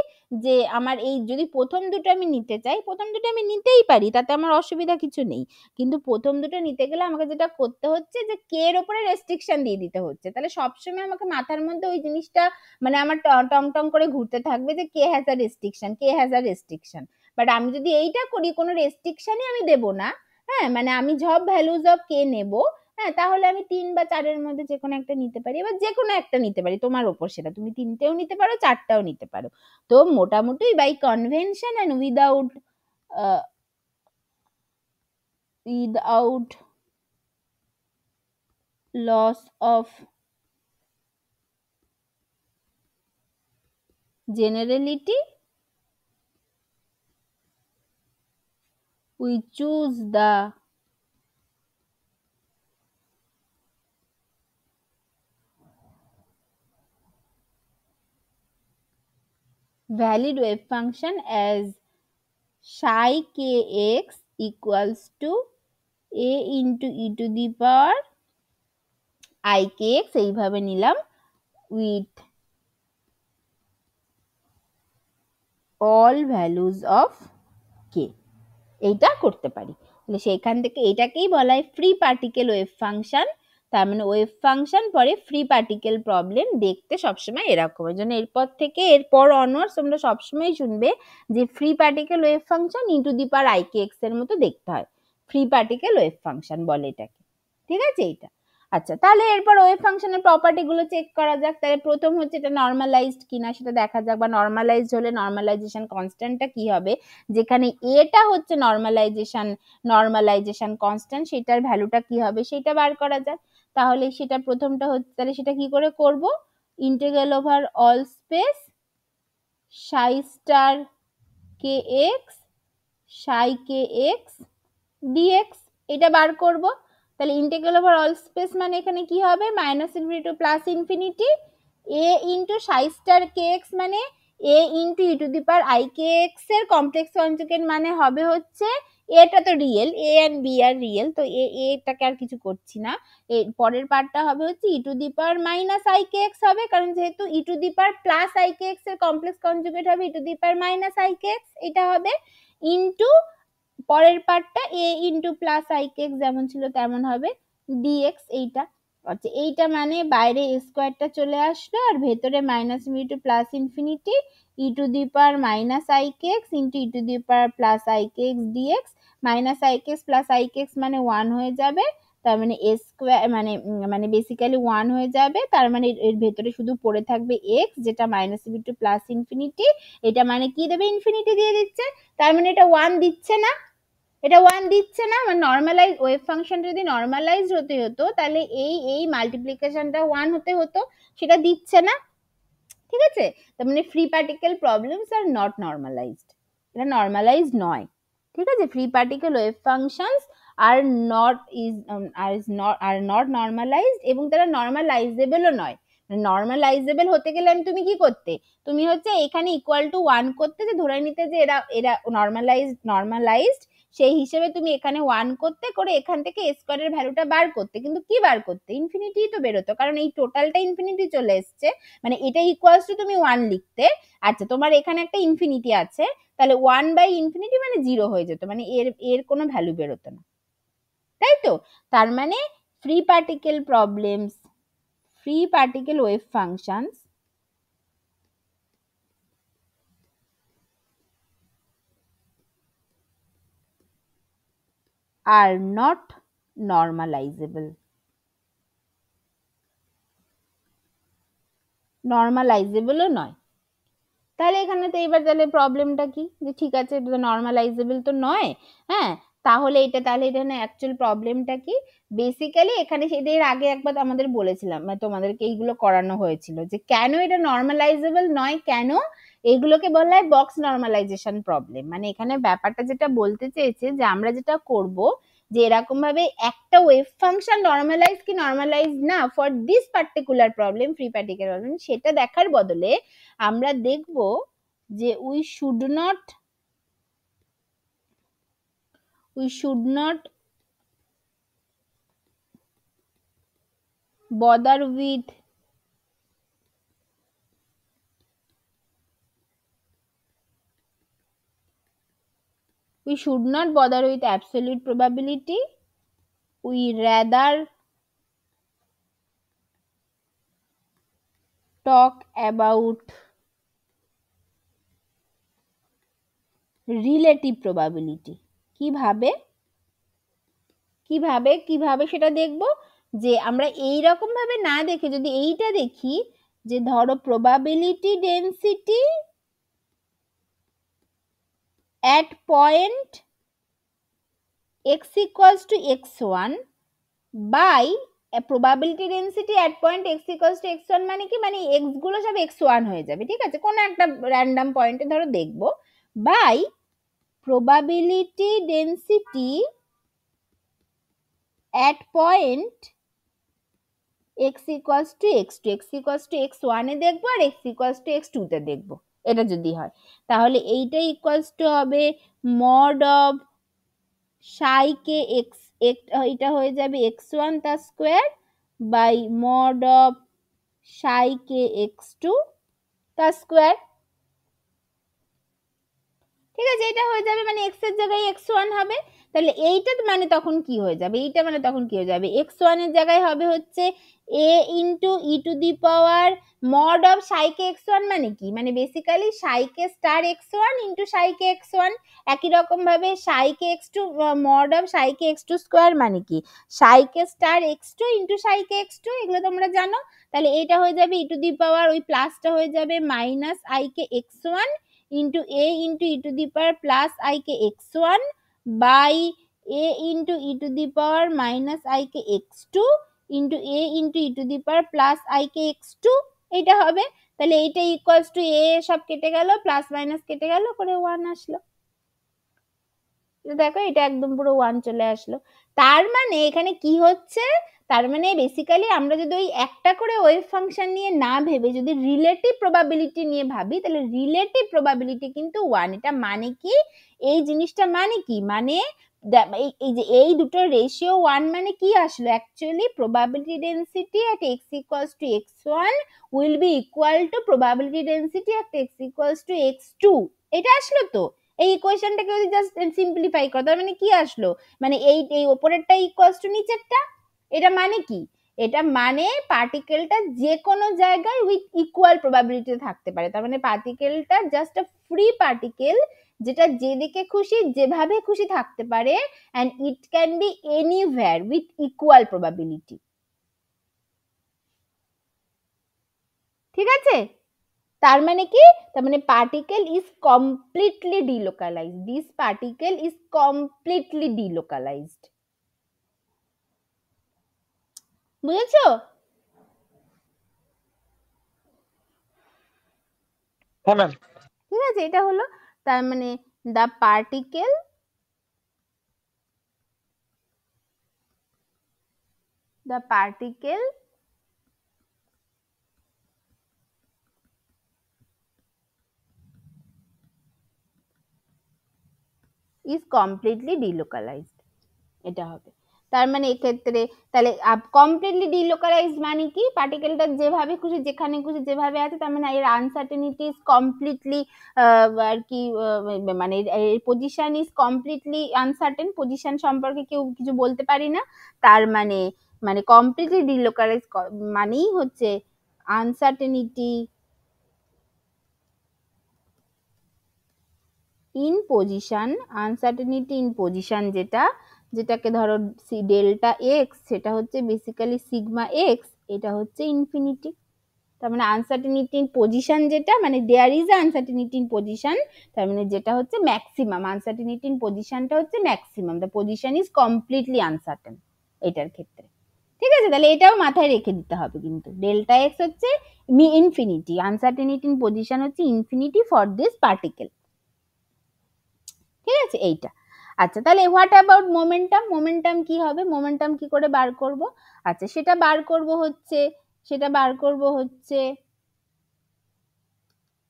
যে আমার এই যদি প্রথম দুটো আমি নিতে চাই প্রথম দুটো আমি নিতেই পারি তাতে আমার অসুবিধা কিছু নেই কিন্তু প্রথম দুটো নিতে গেলে আমাকে যেটা করতে হচ্ছে যে কে এর ওপরে রেস্ট্রিকশন দিয়ে দিতে হচ্ছে তাহলে সবসময় আমাকে মাথার মধ্যে ওই জিনিসটা মানে আমার টং টং করে ঘুরতে থাকবে যে k has a restriction k has a restriction but আমি যদি এইটা করি কোনো রেস্ট্রিকশানই আমি দেব না হ্যাঁ মানে আমি জব ভ্যালুজ অফ কে নেবো হ্যাঁ তাহলে আমি তিন বা চারের মধ্যে যে কোনো একটা নিতে পারি এবার যে কোনো একটা নিতে পারি তোমার ওপর সেটা তুমি তিনটেও নিতে পারো চারটাও নিতে পারো তো মোটামুটি by convention and without without loss of generality we choose the valid wave function as psi kx equals to a into e to the power i kx এইভাবে নিলাম with all values of k এইটা করতে পারি তাহলে সেইখান থেকে এটাকেই বলা হয় ফ্রি পার্টিকেল ওয়েভ ফাংশন তার মানে ওয়েভ ফাংশন পরে ফ্রি পার্টিকেল প্রবলেম দেখতে সবসময় এরকম ওই জন্য এরপর থেকে এরপর অনওয়ার্স তোমরা সবসময় শুনবে যে free particle wave function into the power i k x এর মতো দেখতে হয় ফ্রি পার্টিকেল ওয়েভ ফাংশন বলে এটাকে ঠিক আছে এইটা আচ্ছা তাহলে এরপর ওয়েভ ফাংশনের প্রপার্টিগুলো চেক করা যাক তাহলে প্রথম হচ্ছে এটা নর্মালাইজড কিনা সেটা দেখা যাক বা নর্মালাইজড হলে নর্মালাইজেশন কনস্ট্যান্টটা কি হবে যেখানে এটা হচ্ছে নর্মালাইজেশন নর্মালাইজেশন কনস্ট্যান্ট সেটার ভ্যালুটা কি হবে সেটা বার করা যাক তাহলে সেটা প্রথমটা হচ্ছে তাহলে সেটা কি করে করব integral over all space psi star k x psi k x d x এটা বার করব তাহলে ইন্টিগ্রাল ওভার অল স্পেস মানে এখানে কি হবে minus infinity to plus infinity A into psi star k x মানে A into e to the power i k x এর complex conjugate মানে হবে হচ্ছে এটা তো রিয়েল এ অ্যান্ড বি আর রিয়েল তো এ এটাকে আর কিছু করছি না এর পরের পার্টটা হবে হচ্ছে e to the power minus i k x হবে কারণ যেহেতু e to the power plus i k x এর কমপ্লেক্স কনজুগেট হবে e to the power minus i k x এটা হবে ইনটু পরের পার্টটা A into plus i k x যেমন ছিল তেমন হবে ডি এক্স এইটা আচ্ছা এইটা মানে বাইরে স্কোয়ারটা চলে আসলো আর ভেতরে minus two plus infinity e to the power minus i k x into e to the power plus i k x minus i plus i মানে ওয়ান হয়ে যাবে তার মানে এ স্কোয়ার মানে মানে বেসিক্যালি ওয়ান হয়ে যাবে তার মানে এর ভেতরে শুধু পড়ে থাকবে এক্স যেটা minus B to plus infinity এটা মানে কি দেবে ইনফিনিটি দিয়ে দিচ্ছে তার মানে এটা ওয়ান দিচ্ছে না এটা ওয়ান দিচ্ছে না মানে নর্মালাইজ ওয়েব ফাংশন যদি নর্মালাইজড হতে হতো তাহলে এই এই মাল্টিপ্লিকেশনটা ওয়ান হতে হতো সেটা দিচ্ছে না ঠিক আছে তার মানে free particle problems are not normalized এটা নর্মালাইজ নয় ঠিক আছে free particle wave functions are not is are is not are not normalized এবং তারা নর্মালাইজেবলও নয় নর্মালাইজেবল হতে গেলে আমি তুমি কি করতে তুমি হচ্ছে এখানে ইকুয়াল টু ওয়ান করতে যে ধরে নিতে যে এরা এরা নর্মালাইজড নর্মালাইজড সেই হিসেবে তুমি এখানে ওয়ান করতে করে এখান থেকে স্কোয়ারের ভ্যালুটা বার করতে কিন্তু কি বার করতে ইনফিনিটি তো বেরোতো কারণ এই টোটালটা ইনফিনিটি চলে এসছে মানে এটা ইকুয়ালস টু তুমি ওয়ান লিখতে আচ্ছা তোমার এখানে একটা ইনফিনিটি আছে তাহলে ওয়ান বাই ইনফিনিটি মানে জিরো হয়ে যেত মানে এর এর কোনো ভ্যালু বেরোতো না তাই তো তার মানে free particle problems free particle wave functions are not normalizable. নর্মালাইজেবলও নয় তাহলে এখানে তো এবার তাহলে প্রবলেমটা কি যে ঠিক আছে এটা তো নর্মালাইজেবল তো নয় হ্যাঁ তাহলে এটা তাহলে এটা না অ্যাকচুয়াল প্রবলেমটা কি বেসিক্যালি এখানে সেটা আগে একবার আমাদের বলেছিলাম মানে তোমাদেরকে এইগুলো করানো হয়েছিল যে কেন এটা নর্মালাইজেবল নয় কেন এগুলোকে বলা হয় বক্স নর্মালাইজেশন প্রবলেম মানে এখানে ব্যাপারটা যেটা বলতে চেয়েছে যে আমরা যেটা করব যে এরকম ভাবে একটা ওয়েভ ফাংশন নর্মালাইজ কি নর্মালাইজ না for this particular problem free particular problem সেটা দেখার বদলে আমরা দেখব যে we should not we should not bother with we should not bother with absolute probability we rather talk about relative probability কিভাবে কিভাবে কিভাবে সেটা দেখব যে আমরা এই রকম ভাবে না দেখে যদি এইটা দেখি যে ধরো probability density at point x equals to x1 by probability probability at point x x to x one মানে কি মানে এক্সগুলো সব এক্স ওয়ান হয়ে যাবে ঠিক আছে কোনো একটা র্যান্ডাম পয়েন্টে ধরো দেখব by probability density at point x equals to x to x equals to x ওয়ানে দেখবো আর এক্স ইকোয়াস টু এক্স টুতে দেখবো এটা যদি হয় তাহলে এইটা ইকুয়ালস টু হবে mod of psi k x এটা হয়ে যাবে এক্স ওয়ান তার square by mod of psi k x two তার স্কোয়ার ঠিক আছে এটা হয়ে যাবে মানে এক্স এর জায়গায় এক্স ওয়ান হবে তাহলে এইটার মানে তখন কি হয়ে যাবে এইটা মানে তখন কি হয়ে যাবে এক্স ওয়ানের জায়গায় হবে হচ্ছে এ into e to the power mod of psi k x one মানে কি মানে basically psi k star x one into psi k x one একই রকমভাবে psi k x two mod of psi k x two square মানে কি psi k star x two into psi k x two এগুলো তোমরা জানো তাহলে এইটা হয়ে যাবে ই টু দি পাওয়ার ওই প্লাসটা হয়ে যাবে minus i k x one into A into e to the power plus i k x one by A into e to the power minus i k x two into A into e to the power plus i k x two এটা হবে তাহলে এইটা equals to এ সব কেটে গেল plus minus কেটে গেল করে ওয়ান আসলো দেখো এটা একদম পুরো ওয়ান চলে আসলো তার মানে এখানে কি হচ্ছে তার মানে বেসিক্যালি আমরা যদি ওই একটা করে ওয়েভ ফাংশন নিয়ে না ভেবে যদি রিলেটিভ প্রবাবিলিটি নিয়ে ভাবি তাহলে রিলেটিভ প্রবাবিলিটি কিন্তু ওয়ান এটা মানে কি এই জিনিসটা মানে কি মানে এই যে এই দুটো রেশিও ওয়ান মানে কি আসলো actually probability density at x equals to x one will be equal to probability density at x equals to x two এটা আসলো তো এই ইকুয়েশনটাকে যদি জাস্ট সিম্পলিফাই করো তার মানে কি আসলো মানে এই এই ওপরেরটা ইকুয়ালস টু নিচেরটা এটা মানে কি এটা মানে পার্টিকেলটা যে কোনো জায়গায় উইথ ইকুয়াল প্রবাবিলিটি থাকতে পারে তার মানে পার্টিকেলটা জাস্ট আ ফ্রি পার্টিকেল যেটা যেদিকে খুশি যেভাবে খুশি থাকতে পারে and it can be anywhere with equal probability ঠিক আছে তার মানে কি তার মানে particle is completely delocalized this particle is completely delocalized বুঝেছ হ্যাঁ, ঠিক আছে এটা হলো তার মানে the particle the particle is completely delocalized এটা হবে তার মানে এক্ষেত্রে তাহলে কমপ্লিটলি ডিলোকালাইজ মানে কি পার্টিকেলটা যেভাবে খুশি যেখানে খুশি যেভাবে আছে তার মানে এর আনসার্টেনিটি ইজ কমপ্লিটলি আর কি মানে এর position is completely uncertain position সম্পর্কে কেউ কিছু বলতে পারি না তার মানে মানে কমপ্লিটলি ডিলোকালাইজ মানেই হচ্ছে uncertainty in position uncertainty in position যেটা যেটাকে ধরো সি ডেল্টা এক্স সেটা হচ্ছে বেসিক্যালি সিগমা এক্স এটা হচ্ছে ইনফিনিটি তার মানে আনসার্টেনিটি পজিশান যেটা মানে দেয়ার ইজ আনসার্টেনিটি পজিশান তার মানে যেটা হচ্ছে ম্যাক্সিমাম আনসার্টেনিটি পজিশানটা হচ্ছে maximum the position is completely uncertain এটার ক্ষেত্রে ঠিক আছে তাহলে এটাও মাথায় রেখে দিতে হবে কিন্তু ডেল্টা এক্স হচ্ছে মি ইনফিনিটি আনসার্টেনিটি পজিশান হচ্ছে ইনফিনিটি ফর দিস পার্টিকেল ঠিক আছে এইটা আচ্ছা তাহলে হোয়াট অ্যাবাউট মোমেন্টাম মোমেন্টাম কি হবে মোমেন্টাম কি করে বার করব আচ্ছা সেটা বার করব হচ্ছে সেটা বার করব হচ্ছে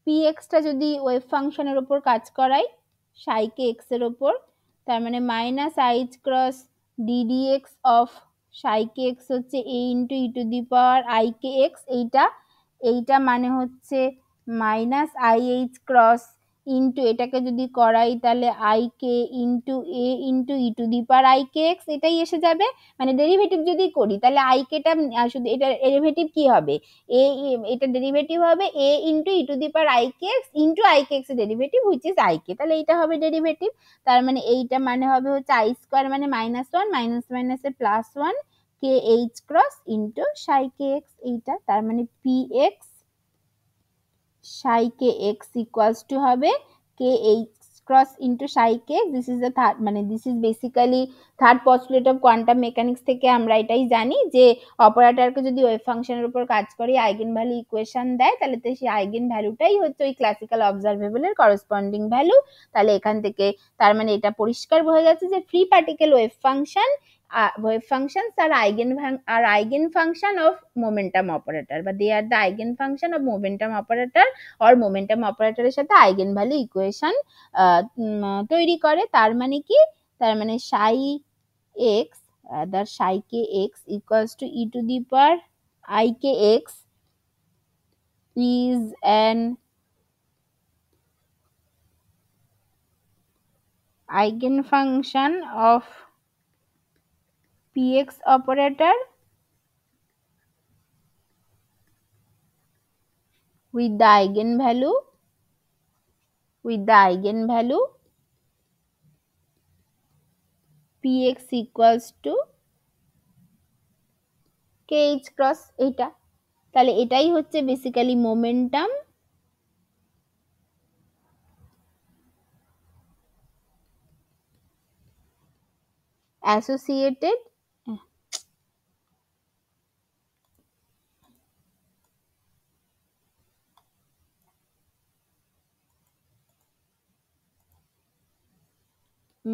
পি এক্সটা যদি ওয়েব ফাংশনের ওপর কাজ করাই সাইকে এক্সের ওপর তার মানে minus h cross d d x of psi k x হচ্ছে এ ইন্টু ই টু দি পাওয়ার আইকে এক্স এইটা এইটা মানে হচ্ছে মাইনাস আইএইচ ক্রস ইন্টু এটাকে যদি করাই তাহলে i k into A into e to the power i k x এটাই এসে যাবে মানে ডেরিভেটিভ যদি করি তাহলে আই কেটা শুধু এটা ডেরিভেটিভ কি হবে এ এটা ডেরিভেটিভ হবে A into e to the power i k x into i k x derivative which is i k তাহলে এইটা হবে ডেরিভেটিভ তার মানে এইটা মানে হবে হচ্ছে আই স্কোয়ার মানে minus one minus A plus one k h cross into psi k x এইটা তার মানে p x psi k x equals to হবে k h cross into psi k this is the third মানে this is basically third possibility of quantum mechanics থেকে আমরা এটাই জানি যে অপারেটারকে যদি ওয়েভ ফাংশনের উপর কাজ করে আইগেন ভ্যালু ইকুয়েশন দেয় তাহলে তো সেই আইগেন ভ্যালুটাই হচ্ছে ওই ক্লাসিক্যাল অবজারভেবলের করসপন্ডিং ভ্যালু তাহলে এখান থেকে তার মানে এটা পরিষ্কার বোঝা যাচ্ছে যে free particle wave function uh, wave functions are eigen are eigen function of momentum operator but they are the eigen function of momentum operator or momentum operator এর সাথে eigen value equation তৈরি করে তার মানে কি তার মানে psi x rather psi k x equals to e to the power i k x is an eigen function of px operator with the eigenvalue with the eigenvalue px equals to kh cross eta তাহলে এটাই হচ্ছে basically momentum associated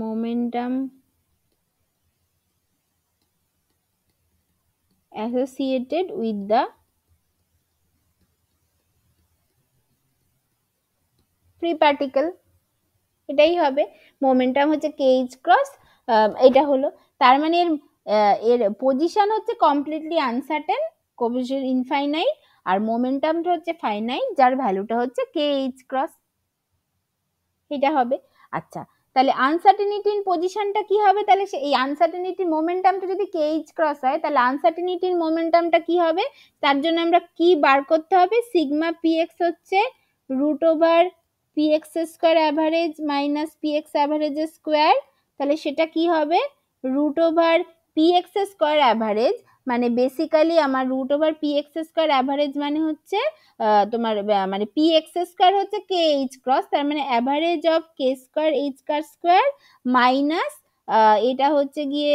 momentum associated with the free particle এটাই হবে momentum হচ্ছে H cross এটা হলো তার মানে এর এর পজিশন হচ্ছে কমপ্লিটলি আনসার্টেন কোভিশন ইনফাইনাইট আর মোমেন্টামটা হচ্ছে ফাইনাইট যার ভ্যালুটা হচ্ছে কে এইচ ক্রস এটা হবে আচ্ছা তাহলে আনসার্টেনিটি ইন পজিশনটা কি হবে তাহলে সে এই আনসার্টেনিটির মোমেন্টামটা যদি কে এইচ ক্রস হয় তাহলে আনসার্টেনিটির মোমেন্টামটা কি হবে তার জন্য আমরা কি বার করতে হবে সিগমা পিএক্স হচ্ছে root over p x square average minus p x average square তাহলে সেটা কি হবে root over p x square average মানে বেসিক্যালি আমার root over p x square average মানে হচ্ছে তোমার মানে পি এক্স স্কোয়ার হচ্ছে কে এইচ ক্রস তার মানে average of k square h car square minus এটা হচ্ছে গিয়ে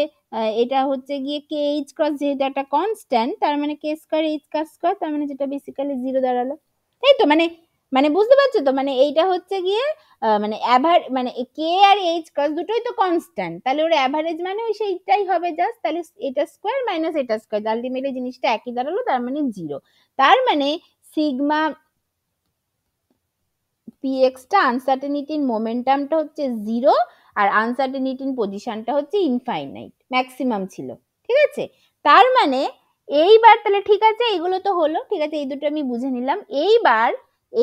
এটা হচ্ছে গিয়ে কে এইচ ক্রস যেহেতু একটা কনস্ট্যান্ট তার মানে কে স্কোয়ার এইচ কার স্কোয়ার তার মানে যেটা বেসিক্যালি জিরো দাঁড়ালো তাই তো মানে মানে বুঝতে পারছো তো মানে এইটা হচ্ছে গিয়ে মানে অ্যাভার মানে কে আর এইচ ক্রস দুটোই তো কনস্ট্যান্ট তাহলে ওর অ্যাভারেজ মানে ওই সেইটাই হবে জাস্ট তাহলে এটা স্কোয়ার মাইনাস এটা স্কোয়ার মেলে জিনিসটা একই দাঁড়ালো তার মানে জিরো তার মানে সিগমা পিএক্সটা আনসার্টেনিটির মোমেন্টামটা হচ্ছে জিরো আর আনসার্টেনিটির পজিশনটা হচ্ছে ইনফাইনাইট ম্যাক্সিমাম ছিল ঠিক আছে তার মানে এইবার তাহলে ঠিক আছে এইগুলো তো হলো ঠিক আছে এই দুটো আমি বুঝে নিলাম এইবার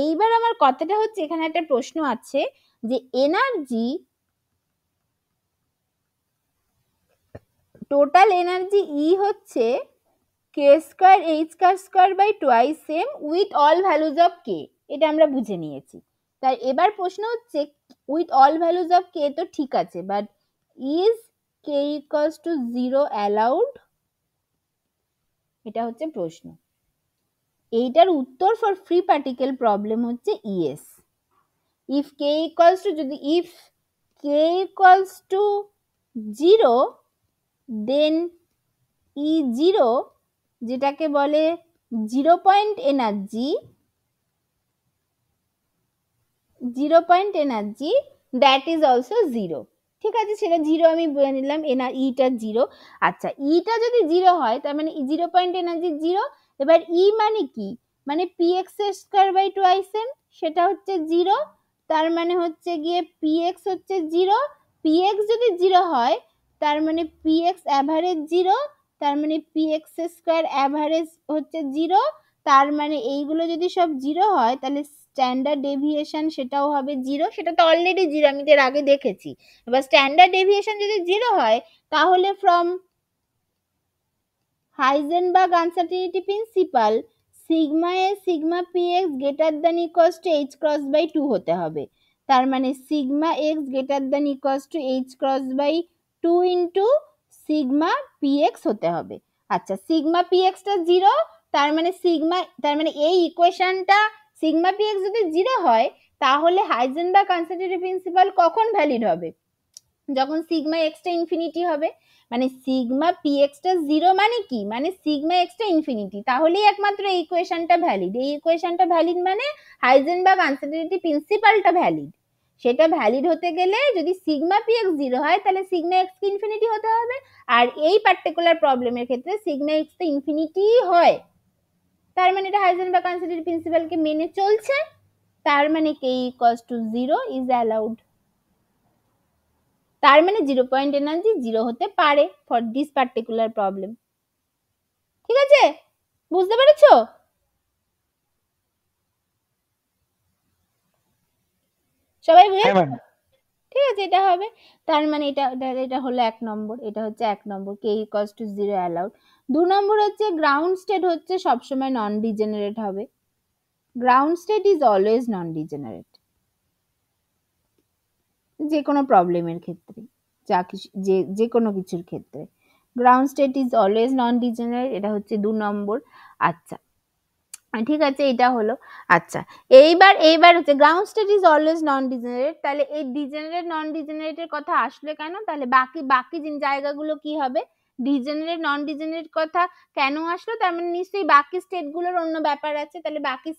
এইবার আমার কথাটা হচ্ছে এখানে একটা প্রশ্ন আছে যে এনার্জি টোটাল এনার্জি ই হচ্ছে k square h car square by twice same with all values of k এটা আমরা বুঝে নিয়েছি তার এবার প্রশ্ন হচ্ছে with all values of k তো ঠিক আছে but is k equals to zero allowed এটা হচ্ছে প্রশ্ন এইটার উত্তর ফর ফ্রি পার্টিকেল প্রবলেম হচ্ছে yes if k equals to যদি if k equals to zero then E zero যেটাকে বলে zero point energy zero point energy that is also zero ঠিক আছে সেটা জিরো আমি বলে নিলাম এনার ইটা e জিরো আচ্ছা ইটা e যদি জিরো হয় তার মানে জিরো পয়েন্ট এনার্জি জিরো এবার ই e মানে কি মানে p x square by twice m সেটা হচ্ছে জিরো তার মানে হচ্ছে গিয়ে পি এক্স হচ্ছে জিরো পি এক্স যদি জিরো হয় তার মানে পি এক্স অ্যাভারেজ জিরো তার মানে পি এক্স স্কোয়ার অ্যাভারেজ হচ্ছে জিরো তার মানে এইগুলো যদি সব জিরো হয় তাহলে স্ট্যান্ডার্ড ডেভিয়েশন সেটাও হবে জিরো সেটা তো অলরেডি জিরো আমি এর আগে দেখেছি এবার স্ট্যান্ডার্ড ডেভিয়েশন যদি জিরো হয় তাহলে from Heisenberg uncertainty principle sigma A sigma p x greater than equals to h cross by two হতে হবে তার মানে sigma x greater than equals to h cross by two into sigma p x হতে হবে আচ্ছা sigma P extra zero তার মানে sigma তার মানে এই ইকুয়েশনটা সিগমা পি এক্স যদি জিরো হয় তাহলে হাইজেনবার্গ আনসার্টিনিটি প্রিন্সিপাল কখন ভ্যালিড হবে যখন সিগমা এক্সটা ইনফিনিটি হবে মানে সিগমা পি এক্সটা জিরো মানে কি মানে সিগমা এক্সটা ইনফিনিটি তাহলেই একমাত্র এই ইকুয়েশনটা ভ্যালিড এই ইকুয়েশনটা ভ্যালিড মানে হাইজেন বা আনসার্টেনিটি প্রিন্সিপালটা ভ্যালিড সেটা ভ্যালিড হতে গেলে যদি সিগমা পি এক্স জিরো হয় তাহলে সিগমা এক্স ইনফিনিটি হতে হবে আর এই পার্টিকুলার প্রবলেমের ক্ষেত্রে সিগমা এক্স তো ইনফিনিটি হয় তার মানে এটা হাইজেন বা আনসার্টেনিটি প্রিন্সিপালকে মেনে চলছে তার মানে k equals to zero is allowed তার মানে জিরো পয়েন্ট এনার্জি জিরো হতে পারে ফর দিস পার্টিকুলার প্রবলেম ঠিক আছে বুঝতে পেরেছো সবাই বুঝে হ্যাঁ, ঠিক আছে এটা হবে তার মানে এটা এটা হলো এক নম্বর এটা হচ্ছে এক number k equals to zero allowed দু নম্বর হচ্ছে গ্রাউন্ড স্টেট হচ্ছে সবসময় নন ডিজেনারেট হবে ground state is always non degenerate যে কোনো প্রবলেমের ক্ষেত্রে যা কিছু যে যে কোনো কিছুর ক্ষেত্রে ground state is always non degenerate এটা হচ্ছে দু নম্বর আচ্ছা ঠিক আছে এটা হলো আচ্ছা এইবার এইবার হচ্ছে ground state is always non degenerate তাহলে এই ডিজেনারেট নন ডিজেনারেটের কথা আসলে কেন তাহলে বাকি বাকি জায়গাগুলো কি হবে ডিজেনারেট নন ডিজেনারেট কথা কেন আসলো তার মানে নিশ্চয়ই বাকি স্টেটগুলোর অন্য ব্যাপার আছে তাহলে বাকি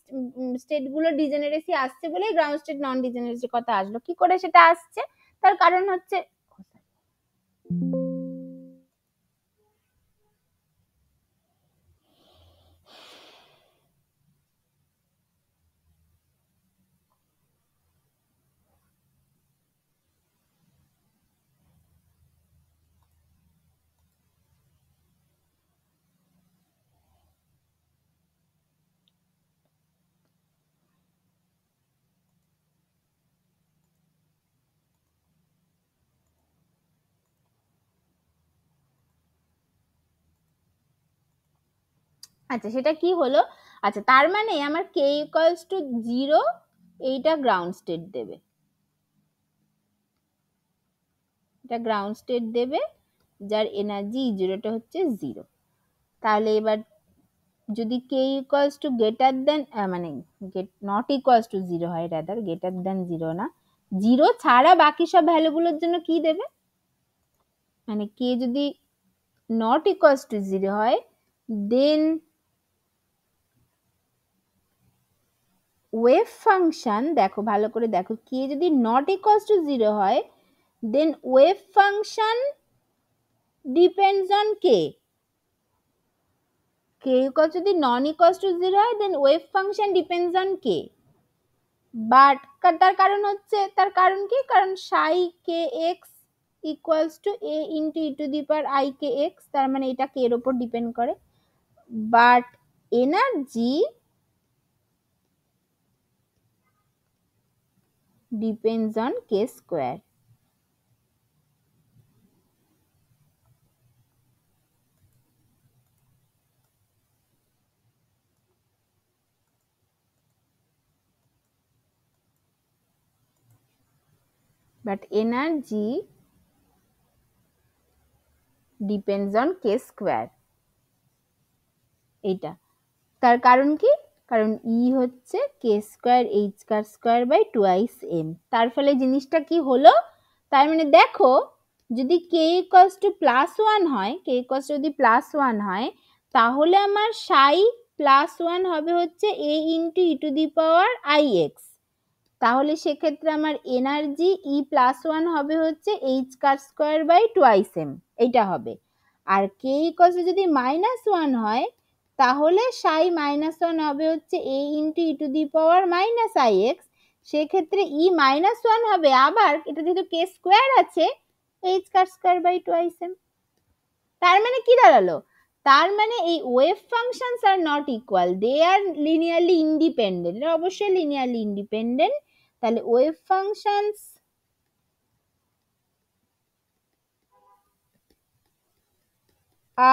স্টেটগুলোর ডিজেনারেসি আসছে বলেই গ্রাউন্ড স্টেট নন ডিজেনারেসি কথা আসলো কি করে সেটা আসছে তার কারণ হচ্ছে আচ্ছা সেটা কি হলো আচ্ছা তার মানে আমার কে ইকুয়ালস টু জিরো এইটা গ্রাউন্ড স্টেট দেবে এটা গ্রাউন্ড স্টেট দেবে যার এনার্জি জিরোটা হচ্ছে জিরো তাহলে এবার যদি k equals to greater than মানে get not equals to zero হয় রাদার গ্রেটার দেন জিরো না জিরো ছাড়া বাকি সব ভ্যালুগুলোর জন্য কি দেবে মানে কে যদি নট ইকুয়ালস টু জিরো হয় দেন ওয়েভ ফাংশান দেখো ভালো করে দেখো কে যদি নট ইকস টু জিরো হয় then wave function depends on k k equals যদি নন ইকস টু জিরো হয় then wave function depends on k but তার কারণ হচ্ছে তার কারণ কি কারণ psi k x equals to A into e to the power i k x তার মানে এটা কে এর ওপর ডিপেন্ড করে but energy depends on k square. but energy depends on k square Eta. তার karun ki? কারণ e e হচ্ছে k square h car square by twice m তার ফলে জিনিসটা কি হলো তার মানে দেখো যদি k equals to plus one হয় কে ইকস যদি প্লাস ওয়ান হয় তাহলে আমার সাই প্লাস ওয়ান হবে হচ্ছে এ into e to the power i x তাহলে সেক্ষেত্রে আমার এনার্জি ই প্লাস ওয়ান হবে হচ্ছে h car square by twice m এইটা হবে আর কে ইকসে যদি মাইনাস ওয়ান হয় তাহলে সাই মাইনাস ওয়ান হবে হচ্ছে এ into e to the power minus i x সেক্ষেত্রে ই মাইনাস ওয়ান হবে আবার এটা যেহেতু কে স্কোয়ার আছে h car square by two I m তার মানে কি দাঁড়ালো তার মানে এই wave functions are not equal they are linearly independent এটা অবশ্যই লিনিয়ারলি ইন্ডিপেন্ডেন্ট তাহলে wave functions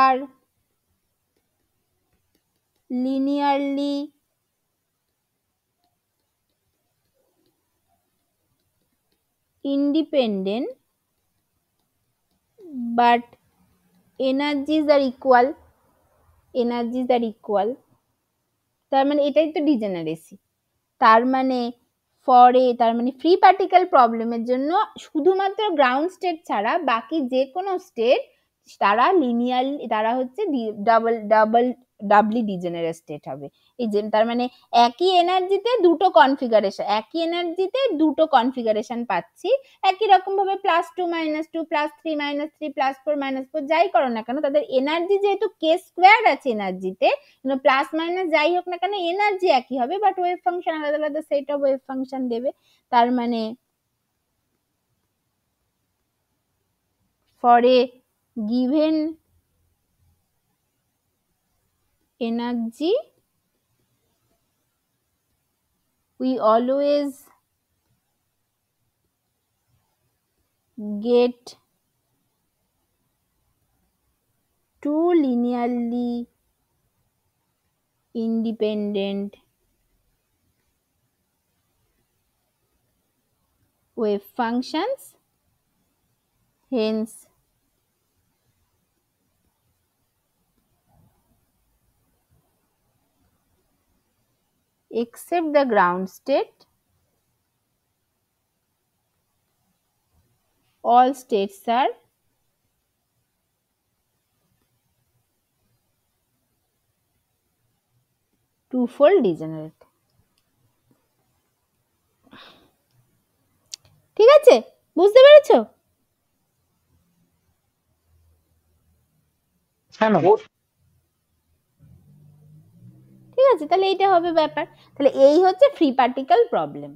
are linearly independent but energies are equal energies are equal তার মানে এটাই তো ডিজেনারেসি তার মানে ফরে তার মানে ফ্রি পার্টিকেল প্রবলেমের জন্য শুধুমাত্র গ্রাউন্ড স্টেট ছাড়া বাকি যে কোনো স্টেট তারা লিনিয়ার তারা হচ্ছে double double doubly degenerate state হবে এই যে তার মানে একই এনার্জিতে দুটো কনফিগারেশন একই এনার্জিতে দুটো কনফিগারেশন পাচ্ছি একই রকম ভাবে plus two minus two plus three minus three plus four minus four যাই করো না কেন তাদের এনার্জি যেহেতু কে স্কোয়ার আছে এনার্জিতে প্লাস মাইনাস যাই হোক না কেন এনার্জি একই হবে বাট ওয়েভ ফাংশন আলাদা আলাদা সেট অফ ওয়েব ফাংশন দেবে তার মানে for a energy we always get two linearly independent wave functions hence except the ground state. All states are twofold degenerate. ঠিক আছে বুঝতে পেরেছো হ্যাঁ ঠিক আছে তাহলে এইটা হবে ব্যাপার তাহলে এই হচ্ছে ফ্রি পার্টিকেল প্রবলেম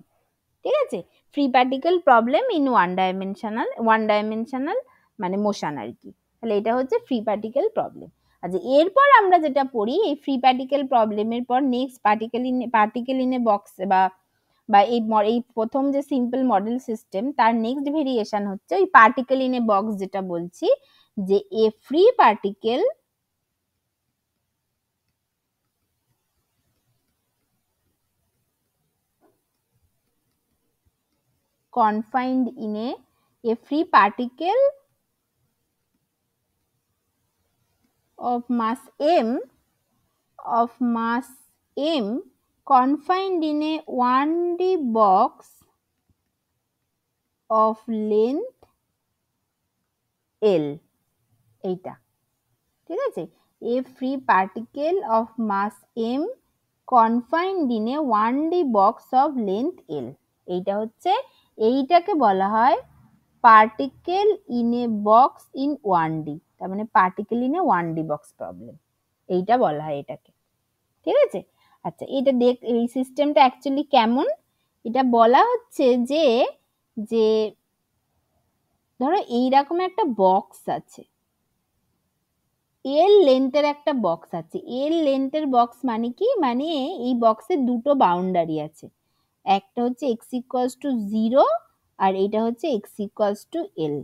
ঠিক আছে free particle problem in one dimensional one dimensional মানে মোশন আর কি তাহলে এটা হচ্ছে ফ্রি পার্টিকেল প্রবলেম আচ্ছা এরপর আমরা যেটা পড়ি এই ফ্রি পার্টিকেল প্রবলেমের পর next particle in particle in a box বা বা এই এই প্রথম যে সিম্পল মডেল সিস্টেম তার নেক্সট ভেরিয়েশন হচ্ছে ওই পার্টিকেল ইন এ বক্স যেটা বলছি যে a free particle confined in a, a free particle of mass m of mass m confined in a 1D box of length l eta. ঠিক আছে a free particle of mass m confined in a one D box of length l এইটা হচ্ছে এইটাকে বলা হয় particle in a box in one D তার মানে particle in a one D box problem এইটা বলা হয় এটাকে ঠিক আছে আচ্ছা এটা দেখ এই সিস্টেমটা অ্যাকচুয়ালি কেমন এটা বলা হচ্ছে যে যে ধরো এইরকম একটা বক্স আছে এল লেন্থের একটা বক্স আছে এল লেন্থের বক্স মানে কি মানে এই বক্সের দুটো বাউন্ডারি আছে একটা হচ্ছে এক্স ইকুয়ালস টু জিরো আর এইটা হচ্ছে এক্স ইকুয়ালস টু এল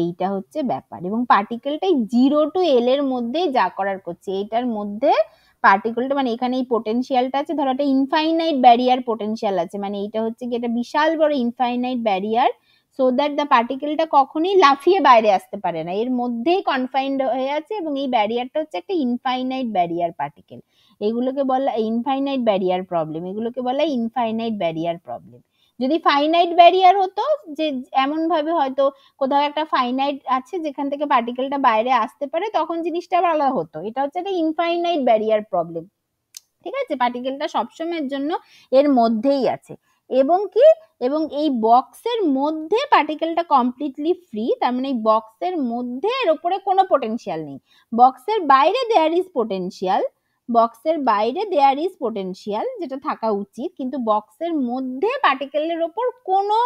এইটা হচ্ছে ব্যাপার এবং পার্টিকেলটাই জিরো টু এল এর মধ্যেই যা করার করছে এইটার মধ্যে পার্টিকেলটা মানে এখানে এই পোটেনশিয়ালটা আছে ধরো একটা ইনফাইনাইট ব্যারিয়ার পোটেনশিয়াল আছে মানে এইটা হচ্ছে কি এটা বিশাল বড় infinite barrier so that the পার্টিকেলটা কখনোই লাফিয়ে বাইরে আসতে পারে না এর মধ্যেই কনফাইন্ড হয়ে আছে এবং এই ব্যারিয়ারটা হচ্ছে একটা ইনফাইনাইট ব্যারিয়ার পার্টিকেল এগুলোকে বলা ইনফাইনাইট ব্যারিয়ার প্রবলেম এগুলোকে বলা ইনফাইনাইট ব্যারিয়ার প্রবলেম যদি ফাইনাইট ব্যারিয়ার হতো যে এমন ভাবে হয়তো কোথাও একটা ফাইনাইট আছে যেখান থেকে পার্টিকেলটা বাইরে আসতে পারে তখন জিনিসটা আলাদা হতো এটা হচ্ছে একটা ইনফাইনাইট ব্যারিয়ার প্রবলেম ঠিক আছে পার্টিকেলটা সবসময়ের জন্য এর মধ্যেই আছে এবং কি এবং এই বক্সের মধ্যে পার্টিকেলটা কমপ্লিটলি ফ্রি তার মানে এই বক্সের মধ্যে এর ওপরে কোনো পোটেনশিয়াল নেই বক্সের বাইরে দেয়ার ইজ পোটেনশিয়াল বক্সের বাইরে দেয়ার ইজ পোটেন্সিয়াল যেটা থাকা উচিত কিন্তু বক্সের মধ্যে পার্টিকেলের ওপর কোনো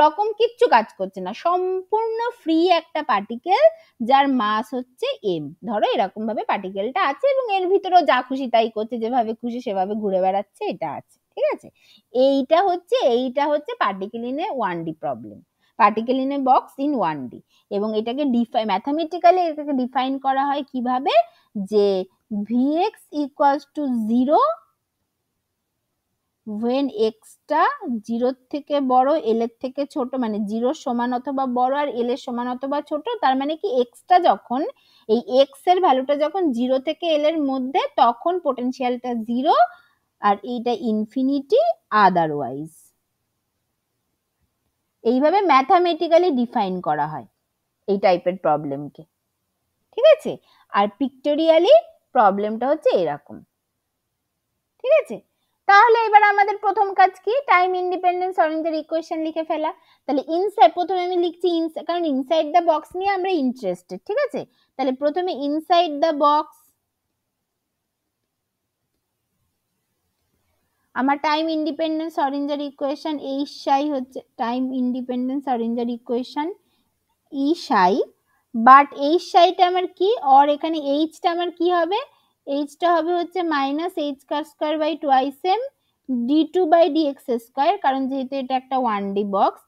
রকম কিচ্ছু কাজ করছে না সম্পূর্ণ ফ্রি একটা পার্টিকেল যার মাস হচ্ছে এম ধরো এরকম ভাবে পার্টিকেলটা আছে এবং এর ভিতরেও যা খুশি তাই করছে যেভাবে খুশি সেভাবে ঘুরে বেড়াচ্ছে এটা আছে ঠিক আছে এইটা হচ্ছে এইটা হচ্ছে particle in a one D problem particle in a box in one D এবং এটাকে ডিফাই ম্যাথামেটিক্যালি এটাকে ডিফাইন করা হয় কিভাবে যে Vx equals to 0 when x টা 0 থেকে বড় l এর থেকে ছোট মানে 0 সমান অথবা বড় আর l এর সমান অথবা ছোট তার মানে কি x টা যখন এই x এর ভ্যালুটা যখন 0 থেকে l এর মধ্যে তখন পোটেনশিয়ালটা 0 আর এইটা ইনফিনিটি আদারওয়াইজ এইভাবে ম্যাথমেটিক্যালি ডিফাইন করা হয় এই টাইপের প্রবলেমকে ঠিক আছে আর পিক্টোরিয়ালি প্রবলেমটা হচ্ছে এরকম ঠিক আছে তাহলে এবার আমাদের প্রথম কাজ কি টাইম ইন্ডিপেন্ডেন্স অরেঞ্জের ইকুয়েশন লিখে ফেলা তাহলে ইনসাইড প্রথমে আমি লিখছি কারণ ইনসাইড দ্য বক্স নিয়ে আমরা ইন্টারেস্টেড ঠিক আছে তাহলে প্রথমে ইনসাইড দ্য বক্স আমার টাইম ইন্ডিপেন্ডেন্স অরেঞ্জের ইকুয়েশন এই সাই হচ্ছে time independence Schrödinger equation e psi but H সাইটা আমার কি অর এখানে এইচটা আমার কি হবে এইচটা হবে হচ্ছে minus h car square by twice m d two by d x square কারণ যেহেতু এটা একটা one D box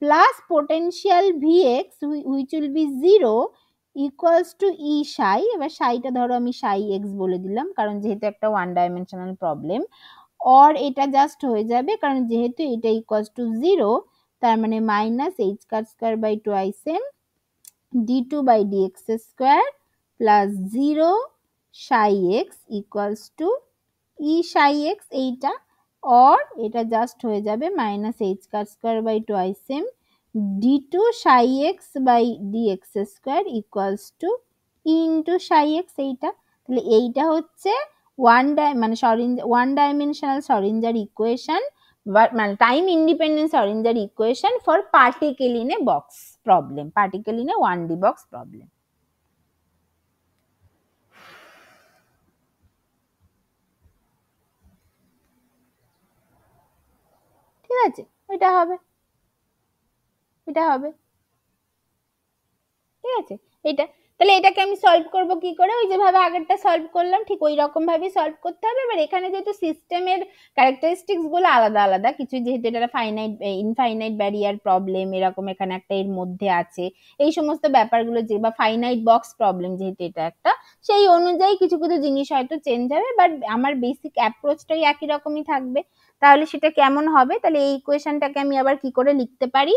plus potential v x which will be zero equals to E psi এবার সাইটা ধরো আমি সাই এক্স বলে দিলাম কারণ যেহেতু একটা ওয়ান ডাইমেনশনাল প্রবলেম অর এটা জাস্ট হয়ে যাবে কারণ যেহেতু এটা ইকুয়ালস টু জিরো তার মানে minus h car square by twice m d d2 by dx square plus zero psi x equals to E psi x এইটা অর এটা জাস্ট হয়ে যাবে minus h car square by two I m d two psi x by d x square equals to into psi x এইটা তাহলে এইটা হচ্ছে one ডাই মানে Schrödinger one dimensional Schrödinger equation মানে time independent সরিঞ্জার equation for particle in a box problem, particle in a 1D box problem. ঠিক আছে এটা হবে এটা হবে ঠিক আছে এটা তাহলে এটাকে আমি সলভ করব কি করে ওই যেভাবে আগেরটা সলভ করলাম ঠিক ওই রকমভাবেই সলভ করতে হবে এবার এখানে যেহেতু সিস্টেমের ক্যারেক্টারিস্টিক্সগুলো আলাদা আলাদা কিছু যেহেতু এটা ফাইনাইট ইনফাইনাইট ব্যারিয়ার প্রবলেম এরকম এখানে একটা এর মধ্যে আছে এই সমস্ত ব্যাপারগুলো যে বা ফাইনাইট বক্স প্রবলেম যেহেতু এটা একটা সেই অনুযায়ী কিছু কিছু জিনিস হয়তো চেঞ্জ হবে বাট আমার বেসিক অ্যাপ্রোচটাই একই রকমই থাকবে তাহলে সেটা কেমন হবে তাহলে এই ইকুয়েশনটাকে আমি আবার কি করে লিখতে পারি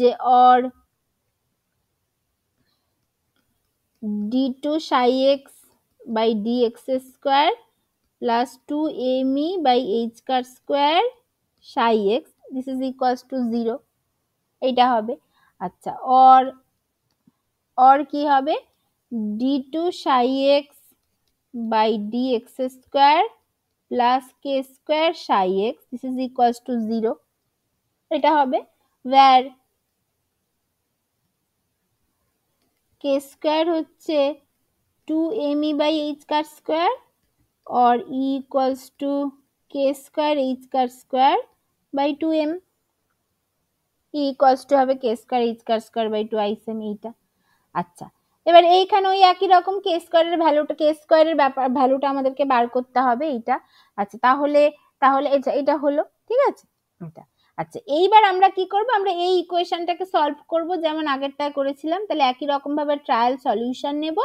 যে or d two psi x by d x square plus two m e by h car square psi x this is equals to zero এইটা হবে আচ্ছা অর অর কি হবে d two psi x by d x square plus k square psi x this is equals to zero এটা হবে where k square হচ্ছে two m e by h car square or e equals two K square h car square by two m e equals to হবে k square h car square by two twice m এইটা আচ্ছা এবার এইখানে ওই একই রকম কে স্কোয়ারের ভ্যালুটা কে স্কোয়ারের ব্যাপার ভ্যালুটা আমাদেরকে বার করতে হবে এইটা আচ্ছা তাহলে তাহলে এটা এটা হলো ঠিক আছে এটা আচ্ছা এইবার আমরা কি করব আমরা এই ইকুয়েশনটাকে সলভ করব যেমন আগেরটা করেছিলাম তাহলে একই রকমভাবে ট্রায়াল সলিউশন নেব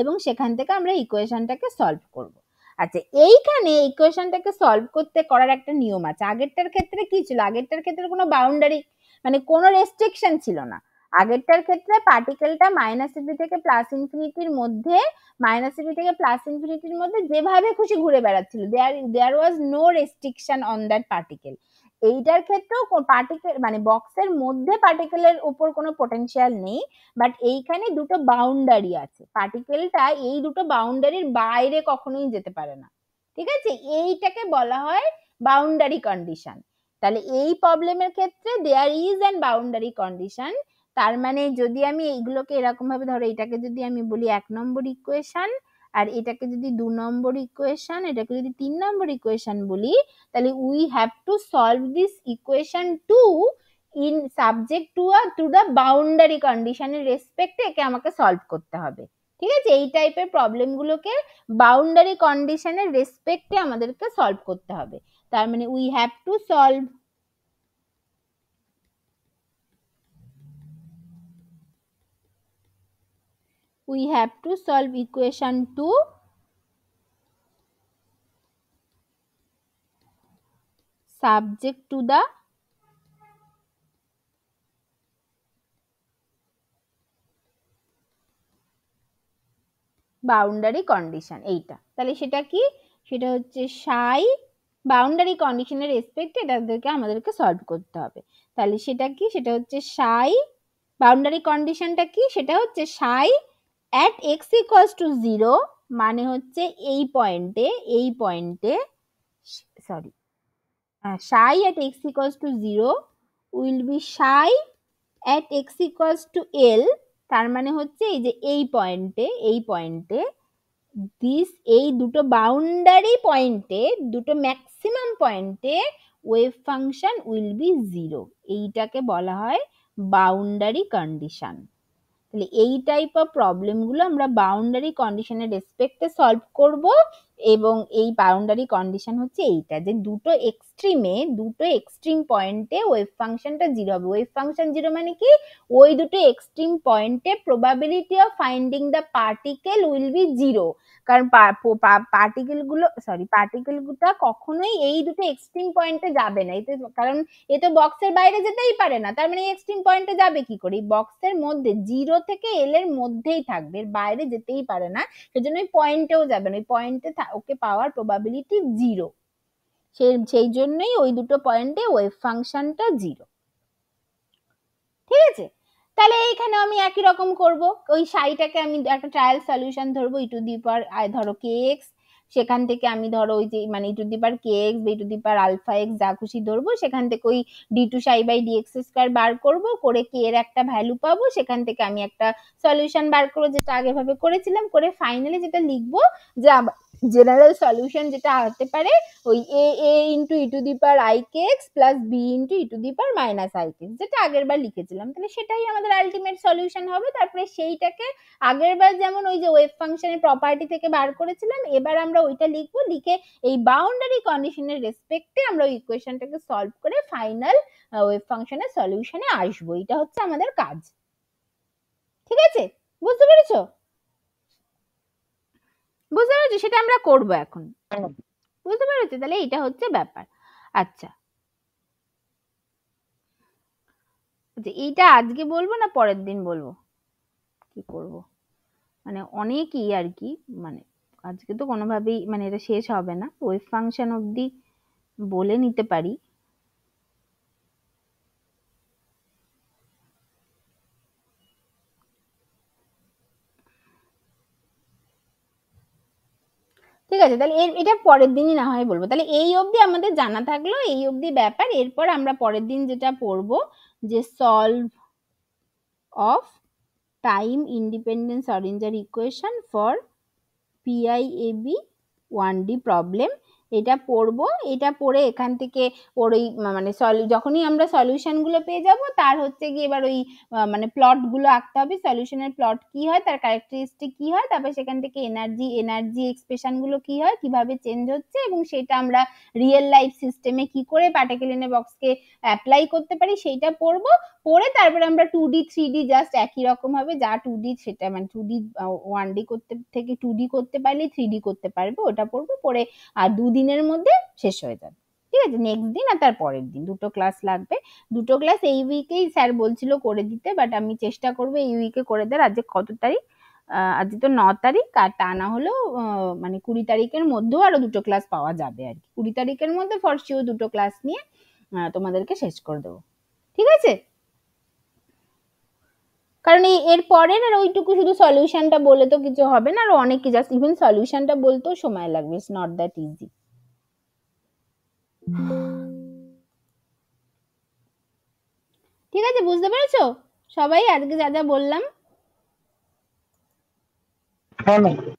এবং সেখান থেকে আমরা ইকুয়েশনটাকে সলভ করব আচ্ছা এইখানে ইকুয়েশনটাকে সলভ করতে করার একটা নিয়ম আছে আগেরটার ক্ষেত্রে কি ছিল আগেরটার ক্ষেত্রে কোনো বাউন্ডারি মানে কোনো রেস্ট্রিকশন ছিল না আগেরটার ক্ষেত্রে পার্টিকেলটা মাইনাস থেকে প্লাস ইনফিনিটির মধ্যে মাইনাস থেকে প্লাস ইনফিনিটির মধ্যে যেভাবে খুশি ঘুরে বেড়াচ্ছিল there there was no restriction on that particle এইটার ক্ষেত্রেও পার্টিকেল মানে বক্সের মধ্যে পার্টিকেলের উপর কোনো পোটেনশিয়াল নেই বাট এইখানে দুটো বাউন্ডারি আছে পার্টিকেলটা এই দুটো বাউন্ডারির বাইরে কখনোই যেতে পারে না ঠিক আছে এইটাকে বলা হয় বাউন্ডারি কন্ডিশন তাহলে এই প্রবলেমের ক্ষেত্রে there is and boundary condition তার মানে যদি আমি এইগুলোকে এরকম ভাবে ধরো এটাকে যদি আমি বলি এক নম্বর ইকুয়েশন আর এটাকে যদি দু নম্বর ইকুয়েশন এটাকে যদি তিন নম্বর ইকুয়েশন বলি তাহলে we have to solve this equation two in subject to আর টু দ্য বাউন্ডারি কন্ডিশনের রেসপেক্টে একে আমাকে সলভ করতে হবে ঠিক আছে এই টাইপের প্রবলেমগুলোকে বাউন্ডারি কন্ডিশনের রেসপেক্টে আমাদেরকে সলভ করতে হবে তার মানে we have to solve we have to solve equation 2 subject to the boundary condition এইটা তাহলে সেটা কি সেটা হচ্ছে সাই বাউন্ডারি কন্ডিশনের রেসপেক্টে এটাদেরকে আমাদেরকে সলভ করতে হবে তাহলে সেটা কি সেটা হচ্ছে সাই বাউন্ডারি কন্ডিশনটা কি সেটা হচ্ছে psi at x x to zero মানে হচ্ছে এই পয়েন্টে এই পয়েন্টে sorry psi at x x to zero will be psi at x x to l তার মানে হচ্ছে এই যে এই পয়েন্টে এই পয়েন্টে দিস এই দুটো বাউন্ডারি পয়েন্টে দুটো ম্যাক্সিমাম পয়েন্টে wave function will be zero এইটাকে বলা হয় বাউন্ডারি কন্ডিশন তাহলে এই টাইপ অফ প্রবলেমগুলো আমরা বাউন্ডারি কন্ডিশনের রেসপেক্টে সলভ করব এবং এই বাউন্ডারি কন্ডিশন হচ্ছে এইটা যে দুটো এক্সট্রিমে দুটো এক্সট্রিম পয়েন্টে ওয়েব ফাংশনটা জিরো হবে ওয়েভ ফাংশন জিরো মানে কি ওই দুটো এক্সট্রিম পয়েন্টে probability of finding the particle will be zero কারণ গুলো সরি পার্টিকেলটা কখনোই এই দুটো এক্সট্রিম পয়েন্টে যাবে না এতে কারণ এ তো বক্সের বাইরে যেতেই পারে না তার মানে এক্সট্রিম পয়েন্টে যাবে কি করে বক্সের মধ্যে জিরো থেকে এল এর মধ্যেই থাকবে এর বাইরে যেতেই পারে না সেজন্য ওই পয়েন্টেও যাবে না ওই পয়েন্টে ওকে পাওয়ার প্রবাবিলিটি জিরো সেই জন্যই ওই দুটো পয়েন্টে ওয়েভ ফাংশনটা জিরো ঠিক আছে তাহলে এইখানে আমি একই রকম করব ওই সাইটাকে আমি একটা ট্রায়াল সলিউশন ধরবো ইটু দি পাওয়ার আই ধরো কেক্স সেখান থেকে আমি ধরো ওই যে মানে e to the power k x b to the power alpha x যা খুশি ধরবো সেখান থেকে ওই d two psi by d x square বার করবো করে কে এর একটা ভ্যালু পাবো সেখান থেকে আমি একটা সলিউশন বার করবো যেটা আগে ভাবে করেছিলাম করে ফাইনালি যেটা লিখবো যে জেনারেল সলিউশন যেটা হতে পারে ওই a a into e to the power i k x plus B into e to the power minus i k যেটা আগের বার লিখেছিলাম তাহলে সেটাই আমাদের আলটিমেট সলিউশন হবে তারপরে সেইটাকে আগের বার যেমন ওই যে ওয়েব ফাংশনের প্রপার্টি থেকে বার করেছিলাম এবার আমরা আমরা ওইটা লিখবো লিখে এই বাউন্ডারি কন্ডিশনের রেসপেক্টে আমরা ওই ইকুয়েশনটাকে সলভ করে ফাইনাল ওয়েভ ফাংশনের সলিউশনে আসবো এটা হচ্ছে আমাদের কাজ ঠিক আছে বুঝতে পেরেছো বুঝতে পেরেছো সেটা আমরা করব এখন বুঝতে পেরেছো তাহলে এটা হচ্ছে ব্যাপার আচ্ছা আচ্ছা এইটা আজকে বলবো না পরের দিন বলবো কি করব মানে অনেকই আর কি মানে আজকে তো কোনোভাবেই মানে এটা শেষ হবে না ওয়েব ফাংশন অবধি বলে নিতে পারি ঠিক আছে তাহলে এর এটা পরের দিনই না হয় বলবো তাহলে এই অবধি আমাদের জানা থাকলো এই অবধি ব্যাপার এরপর আমরা পরের দিন যেটা পড়ব যে solve of time independence Schrödinger equation for PIAB 1D problem এটা পড়ব এটা পড়ে এখান থেকে ওর ওই মানে সলি যখনই আমরা সলিউশানগুলো পেয়ে যাব তার হচ্ছে গিয়ে এবার ওই মানে প্লটগুলো আঁকতে হবে সলিউশনের প্লট কি হয় তার ক্যারেক্টারিস্টিক কি হয় তারপর সেখান থেকে এনার্জি এনার্জি এক্সপ্রেশনগুলো কি হয় কিভাবে চেঞ্জ হচ্ছে এবং সেটা আমরা রিয়েল লাইফ সিস্টেমে কি করে পার্টিকেলিনে বক্সকে অ্যাপ্লাই করতে পারি সেইটা পড়বো পড়ে তারপরে আমরা two D three D just একই রকম হবে যা টু ডি সেটা মানে টু ডি ওয়ান ডি করতে থেকে টু ডি করতে পারলে থ্রি ডি করতে পারবে ওটা পড়বো পরে আর দুদিন দিনের মধ্যে শেষ হয়ে যাবে ঠিক আছে নেক্সট দিন আর তার পরের দিন দুটো ক্লাস লাগবে দুটো ক্লাস এই উইকেই স্যার বলছিল করে দিতে বাট আমি চেষ্টা করবো এই উইকে করে দেওয়ার আজকে কত তারিখ আজকে তো ন তারিখ আর তা না হলেও মানে কুড়ি তারিখের মধ্যেও আরও দুটো ক্লাস পাওয়া যাবে আর কি কুড়ি তারিখের মধ্যে ফরসিও দুটো ক্লাস নিয়ে তোমাদেরকে শেষ করে দেবো ঠিক আছে কারণ এই এর পরের আর ওইটুকু শুধু সলিউশনটা বলে তো কিছু হবে না আর অনেক জাস্ট ইভেন সলিউশনটা বলতেও সময় লাগবে ইটস নট দ্যাট ইজি ঠিক আছে বুঝতে পেরেছো সবাই আজকে যা যা বললাম হ্যাঁ,